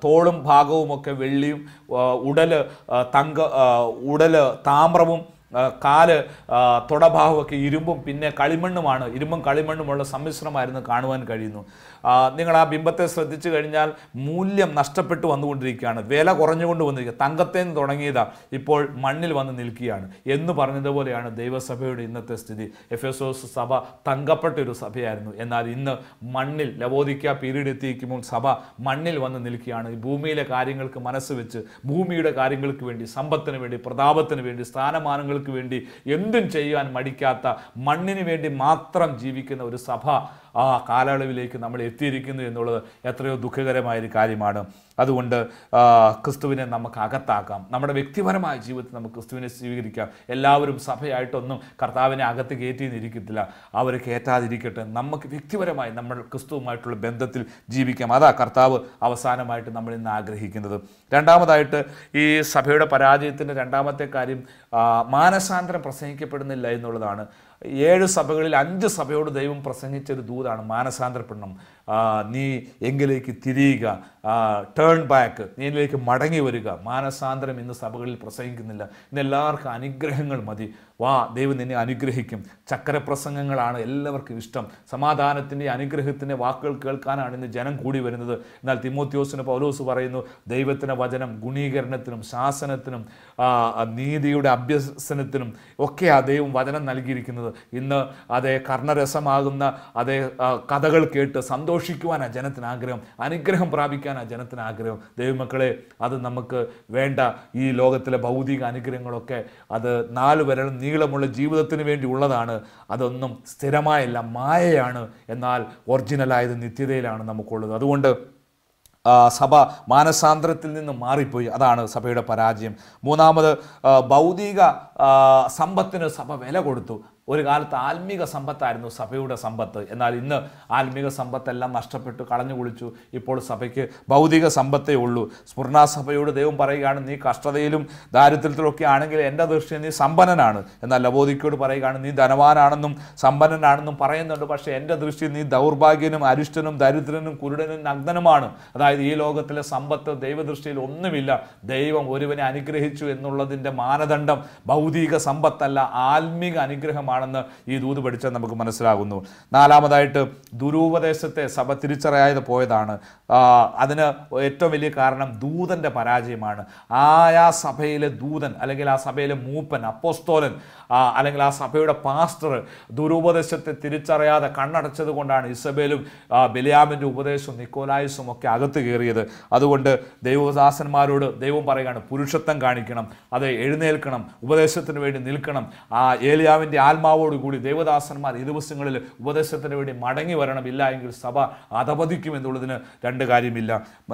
തോളും ഭാഗവുമൊക്കെ വെള്ളിയും ഉടല് തങ്ക ഉടല് താമ്രവും കാല് തുടഭാവമൊക്കെ ഇരുമ്പും പിന്നെ കളിമണ്ണുമാണ് ഇരുമ്പും കളിമണ്ണുമുള്ള സമ്മിശ്രമായിരുന്നു കാണുവാൻ കഴിയുന്നു നിങ്ങൾ ആ ബിംബത്തെ ശ്രദ്ധിച്ചു കഴിഞ്ഞാൽ മൂല്യം നഷ്ടപ്പെട്ടു വന്നുകൊണ്ടിരിക്കുകയാണ് വില കുറഞ്ഞുകൊണ്ട് വന്നിരിക്കുക തങ്കത്തെ നിന്ന് തുടങ്ങിയതാ ഇപ്പോൾ മണ്ണിൽ വന്ന് നിൽക്കുകയാണ് എന്ന് പറഞ്ഞതുപോലെയാണ് ദൈവസഭയുടെ ഇന്നത്തെ സ്ഥിതി എഫേസോസ് സഭ തങ്കപ്പെട്ട ഒരു സഭയായിരുന്നു എന്നാൽ ഇന്ന് മണ്ണിൽ ലവോദിക്ക പീരീഡ് എത്തിയിരിക്കുമ്പോൾ സഭ മണ്ണിൽ വന്ന് നിൽക്കുകയാണ് ഭൂമിയിലെ കാര്യങ്ങൾക്ക് മനസ്സ് വെച്ച് ഭൂമിയുടെ കാര്യങ്ങൾക്ക് വേണ്ടി സമ്പത്തിന് വേണ്ടി പ്രതാപത്തിന് വേണ്ടി സ്ഥാനമാനങ്ങൾക്ക് വേണ്ടി എന്തും ചെയ്യാൻ മടിക്കാത്ത മണ്ണിന് വേണ്ടി മാത്രം ജീവിക്കുന്ന ഒരു സഭ ആ കാലയളവിലേക്ക് നമ്മൾ എത്തിയിരിക്കുന്നു എന്നുള്ളത് എത്രയോ ദുഃഖകരമായ ഒരു കാര്യമാണ് അതുകൊണ്ട് ക്രിസ്തുവിനെ നമുക്ക് അകത്താക്കാം നമ്മുടെ വ്യക്തിപരമായ ജീവിതത്തിൽ നമുക്ക് ക്രിസ്തുവിനെ സ്വീകരിക്കാം എല്ലാവരും സഭയായിട്ടൊന്നും കർത്താവിനെ അകത്ത് കയറ്റിയെന്നിരിക്കത്തില്ല അവർ കയറ്റാതിരിക്കട്ടെ നമുക്ക് വ്യക്തിപരമായി നമ്മൾ ക്രിസ്തുവുമായിട്ടുള്ള ബന്ധത്തിൽ ജീവിക്കാം അതാ കർത്താവ് അവസാനമായിട്ട് നമ്മൾ ഇന്ന് ആഗ്രഹിക്കുന്നത് രണ്ടാമതായിട്ട് ഈ സഭയുടെ പരാജയത്തിൻ്റെ രണ്ടാമത്തെ കാര്യം മാനസാന്തരം പ്രസംഗിക്കപ്പെടുന്നില്ല എന്നുള്ളതാണ് ഏഴ് സഭകളിൽ അഞ്ച് സഭയോട് ദൈവം പ്രസംഗിച്ചൊരു ദൂതാണ് മാനസാന്തരപ്പെടണം നീ എങ്കിലേക്ക് തിരിയുക ടേൺ ബാക്ക് നീ എന്നിലേക്ക് മടങ്ങി വരിക മാനസാന്തരം ഇന്ന് സഭകളിൽ പ്രസംഗിക്കുന്നില്ല ഇന്ന് എല്ലാവർക്കും അനുഗ്രഹങ്ങൾ മതി വാ ദൈവം നിന്നെ അനുഗ്രഹിക്കും ചക്രപ്രസംഗങ്ങളാണ് എല്ലാവർക്കും ഇഷ്ടം സമാധാനത്തിൻ്റെ അനുഗ്രഹത്തിൻ്റെ വാക്കുകൾ കേൾക്കാനാണ് ഇന്ന് ജനം കൂടി വരുന്നത് എന്നാൽ തിമോത്യോസിന് പൗലോസ് പറയുന്നു ദൈവത്തിൻ്റെ വചനം ഗുണീകരണത്തിനും ശാസനത്തിനും നീതിയുടെ അഭ്യസനത്തിനും ഒക്കെ ആ ദൈവം വചനം നൽകിയിരിക്കുന്നത് ഇന്ന് അതേ കർണരസമാകുന്ന അതേ കഥകൾ കേട്ട് സന്തോഷം സന്തോഷിക്കുവാനാണ് ജനത്തിന് ആഗ്രഹം അനുഗ്രഹം പ്രാപിക്കാനാണ് ജനത്തിന് ആഗ്രഹം ദൈവമക്കളെ അത് നമുക്ക് വേണ്ട ഈ ലോകത്തിലെ ഭൗതിക അനുഗ്രഹങ്ങളൊക്കെ അത് നാല് വിരൽ നീളമുള്ള ജീവിതത്തിന് വേണ്ടി ഉള്ളതാണ് അതൊന്നും സ്ഥിരമായല്ല മായയാണ് എന്നാൽ ഒറിജിനലായത് നിത്യതയിലാണ് നമുക്കുള്ളത് അതുകൊണ്ട് സഭ മാനസാന്തരത്തിൽ നിന്ന് മാറിപ്പോയി അതാണ് സഭയുടെ പരാജയം മൂന്നാമത് ഭൗതിക സമ്പത്തിന് സഭ വില കൊടുത്തു ഒരു കാലത്ത് ആത്മീക സമ്പത്തായിരുന്നു സഭയുടെ സമ്പത്ത് എന്നാൽ ഇന്ന് ആത്മീക സമ്പത്തെല്ലാം നഷ്ടപ്പെട്ടു കളഞ്ഞു കുളിച്ചു ഇപ്പോൾ സഭയ്ക്ക് ഭൗതിക സമ്പത്തേ ഉള്ളൂ സ്ഫുർണാസഭയോട് ദൈവം പറയുകയാണ് നീ കഷ്ടതയിലും ദാരിദ്ര്യത്തിലൊക്കെ ആണെങ്കിൽ എൻ്റെ ദൃഷ്ടിയിൽ നീ സമ്പന്നനാണ് എന്നാൽ ലബോദിക്കോട് പറയുകയാണ് നീ ധനവാനാണെന്നും സമ്പന്നനാണെന്നും പറയുന്നുണ്ട് പക്ഷേ എൻ്റെ ദൃഷ്ടിയിൽ നീ ദൗർഭാഗ്യനും അരിഷ്ടനും ദരിദ്രനും കുരുടനും നഗ്നനുമാണ് അതായത് ഈ ലോകത്തിലെ സമ്പത്ത് ദൈവദൃഷ്ടിയിൽ ഒന്നുമില്ല ദൈവം ഒരുവനെ അനുഗ്രഹിച്ചു എന്നുള്ളതിൻ്റെ മാനദണ്ഡം ഭൗതിക സമ്പത്തല്ല ആത്മീക അനുഗ്രഹമാണ് ആണെന്ന് ഈ ദൂത് പഠിച്ചാൽ നമുക്ക് മനസ്സിലാകുന്നു നാലാമതായിട്ട് ദുരൂപദേശത്തെ സഭ തിരിച്ചറിയാതെ പോയതാണ് അതിന് ഏറ്റവും വലിയ കാരണം ദൂതൻ്റെ പരാജയമാണ് ആ ആ സഭയിലെ ദൂതൻ അല്ലെങ്കിൽ ആ സഭയിലെ മൂപ്പൻ അപ്പോസ്തോലൻ അല്ലെങ്കിൽ ആ സഭയുടെ പാസ്റ്റർ ദുരുപദേശത്തെ തിരിച്ചറിയാതെ കണ്ണടച്ചത് കൊണ്ടാണ് ഇസബേലും ബലിയാമിൻ്റെ ഉപദേശവും നിക്കോലായുസും ഒക്കെ അകത്ത് കയറിയത് അതുകൊണ്ട് ദൈവദാസന്മാരോട് ദൈവം പറയുകയാണ് പുരുഷത്വം കാണിക്കണം അത് എഴുന്നേൽക്കണം ഉപദേശത്തിന് വേണ്ടി നിൽക്കണം ആ ഏലിയാവിൻ്റെ ആത്മാവോടുകൂടി ദേവദാസന്മാർ ഈ ദിവസങ്ങളിൽ ഉപദേശത്തിന് വേണ്ടി മടങ്ങി വരണം ഇല്ല എങ്കിൽ സഭ അധപതിക്കുമെന്നുള്ളതിന് രണ്ട് കാര്യമില്ല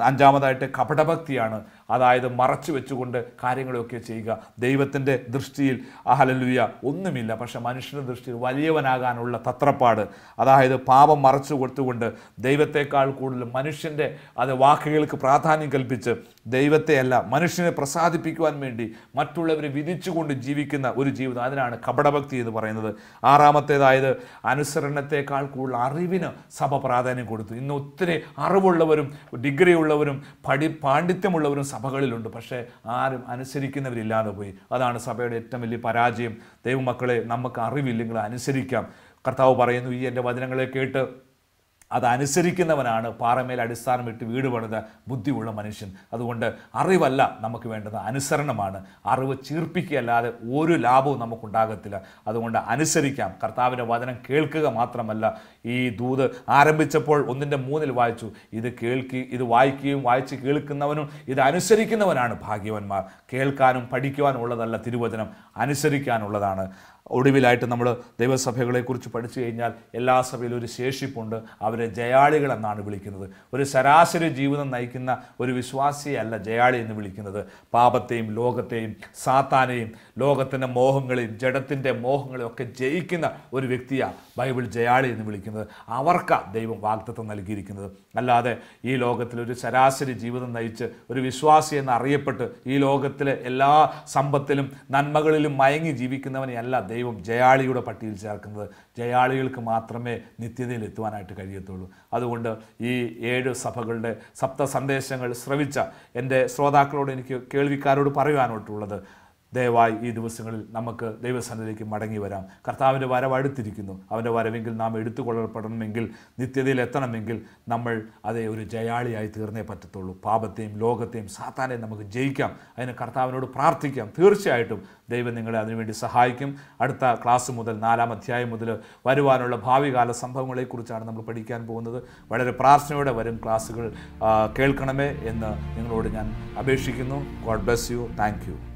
അഞ്ചാമതായിട്ട് കപടഭക്തിയാണ് അതായത് മറച്ചു വെച്ചുകൊണ്ട് കാര്യങ്ങളൊക്കെ ചെയ്യുക ദൈവത്തിൻ്റെ ദൃഷ്ടിയിൽ അഹലലുയ ഒന്നുമില്ല പക്ഷെ മനുഷ്യൻ്റെ ദൃഷ്ടിയിൽ വലിയവനാകാനുള്ള തത്രപ്പാട് അതായത് പാപം മറച്ചു കൊടുത്തുകൊണ്ട് ദൈവത്തെക്കാൾ കൂടുതൽ മനുഷ്യൻ്റെ അത് വാക്കുകൾക്ക് പ്രാധാന്യം കൽപ്പിച്ച് ദൈവത്തെയല്ല മനുഷ്യനെ പ്രസാദിപ്പിക്കുവാൻ വേണ്ടി മറ്റുള്ളവരെ വിധിച്ചുകൊണ്ട് ജീവിക്കുന്ന ഒരു ജീവിതം അതിനാണ് കപടഭക്തി എന്ന് പറയുന്നത് ആറാമത്തേതായത് അനുസരണത്തെക്കാൾ കൂടുതൽ അറിവിന് സഭ പ്രാധാന്യം കൊടുത്തു ഇന്ന് ഒത്തിരി അറിവുള്ളവരും ഡിഗ്രി ഉള്ളവരും പഠി പാണ്ഡിത്യമുള്ളവരും സഭ സഭകളിലുണ്ട് പക്ഷേ ആരും അനുസരിക്കുന്നവരില്ലാതെ പോയി അതാണ് സഭയുടെ ഏറ്റവും വലിയ പരാജയം ദൈവമക്കളെ നമുക്ക് അറിവില്ലെങ്കിൽ അനുസരിക്കാം കർത്താവ് പറയുന്നു ഈ എൻ്റെ വചനങ്ങളെ കേട്ട് അതനുസരിക്കുന്നവനാണ് പാറമേൽ അടിസ്ഥാനമിട്ട് വീട് പണിത ബുദ്ധിയുള്ള മനുഷ്യൻ അതുകൊണ്ട് അറിവല്ല നമുക്ക് വേണ്ടത് അനുസരണമാണ് അറിവ് ചീർപ്പിക്കുകയല്ലാതെ ഒരു ലാഭവും നമുക്കുണ്ടാകത്തില്ല അതുകൊണ്ട് അനുസരിക്കാം കർത്താവിൻ്റെ വചനം കേൾക്കുക മാത്രമല്ല ഈ ദൂത് ആരംഭിച്ചപ്പോൾ ഒന്നിൻ്റെ മൂന്നിൽ വായിച്ചു ഇത് കേൾക്കി ഇത് വായിക്കുകയും വായിച്ച് കേൾക്കുന്നവനും ഇത് അനുസരിക്കുന്നവനാണ് ഭാഗ്യവന്മാർ കേൾക്കാനും പഠിക്കുവാനുള്ളതല്ല തിരുവചനം അനുസരിക്കാനുള്ളതാണ് ഒടുവിലായിട്ട് നമ്മൾ ദൈവസഭകളെക്കുറിച്ച് പഠിച്ചു കഴിഞ്ഞാൽ എല്ലാ സഭയിലും ഒരു ശേഷിപ്പുണ്ട് അവരെ ജയാളികളെന്നാണ് വിളിക്കുന്നത് ഒരു ശരാശരി ജീവിതം നയിക്കുന്ന ഒരു വിശ്വാസിയല്ല ജയാളി എന്ന് വിളിക്കുന്നത് പാപത്തെയും ലോകത്തെയും സാത്താനെയും ലോകത്തിൻ്റെ മോഹങ്ങളെയും ജഡത്തിൻ്റെ മോഹങ്ങളെയും ഒക്കെ ജയിക്കുന്ന ഒരു വ്യക്തിയാണ് ബൈബിൾ ജയാളി എന്ന് വിളിക്കുന്നത് അവർക്കാണ് ദൈവം വാഗ്ദത്വം നൽകിയിരിക്കുന്നത് അല്ലാതെ ഈ ലോകത്തിൽ ഒരു ശരാശരി ജീവിതം നയിച്ച് ഒരു വിശ്വാസി എന്നറിയപ്പെട്ട് ഈ ലോകത്തിലെ എല്ലാ സമ്പത്തിലും നന്മകളിലും മയങ്ങി ജീവിക്കുന്നവനെയല്ല ദൈവം ജയാളിയുടെ പട്ടിയിൽ ചേർക്കുന്നത് ജയാളികൾക്ക് മാത്രമേ നിത്യതയിൽ എത്തുവാനായിട്ട് കഴിയത്തുള്ളൂ അതുകൊണ്ട് ഈ ഏഴ് സഭകളുടെ സപ്ത സന്ദേശങ്ങൾ ശ്രവിച്ച എൻ്റെ ശ്രോതാക്കളോട് എനിക്ക് കേൾവിക്കാരോട് പറയുവാനോട്ടുള്ളത് ദയവായി ഈ ദിവസങ്ങളിൽ നമുക്ക് ദൈവസന്നിധിക്ക് മടങ്ങി വരാം കർത്താവിൻ്റെ വരവ് അടുത്തിരിക്കുന്നു അവൻ്റെ വരവെങ്കിൽ നാം എടുത്തുകൊള്ളപ്പെടണമെങ്കിൽ നിത്യതയിൽ എത്തണമെങ്കിൽ നമ്മൾ അതേ ഒരു ജയാളിയായി തീർന്നേ പറ്റത്തുള്ളൂ പാപത്തെയും ലോകത്തെയും സാത്താനെയും നമുക്ക് ജയിക്കാം അതിന് കർത്താവിനോട് പ്രാർത്ഥിക്കാം തീർച്ചയായിട്ടും ദൈവം നിങ്ങളെ അതിനുവേണ്ടി സഹായിക്കും അടുത്ത ക്ലാസ് മുതൽ നാലാം അധ്യായം മുതൽ വരുവാനുള്ള ഭാവികാല സംഭവങ്ങളെക്കുറിച്ചാണ് നമ്മൾ പഠിക്കാൻ പോകുന്നത് വളരെ പ്രാർത്ഥനയോടെ വരും ക്ലാസ്സുകൾ കേൾക്കണമേ എന്ന് നിങ്ങളോട് ഞാൻ അപേക്ഷിക്കുന്നു ഗോഡ് ബ്ലെസ് യു താങ്ക്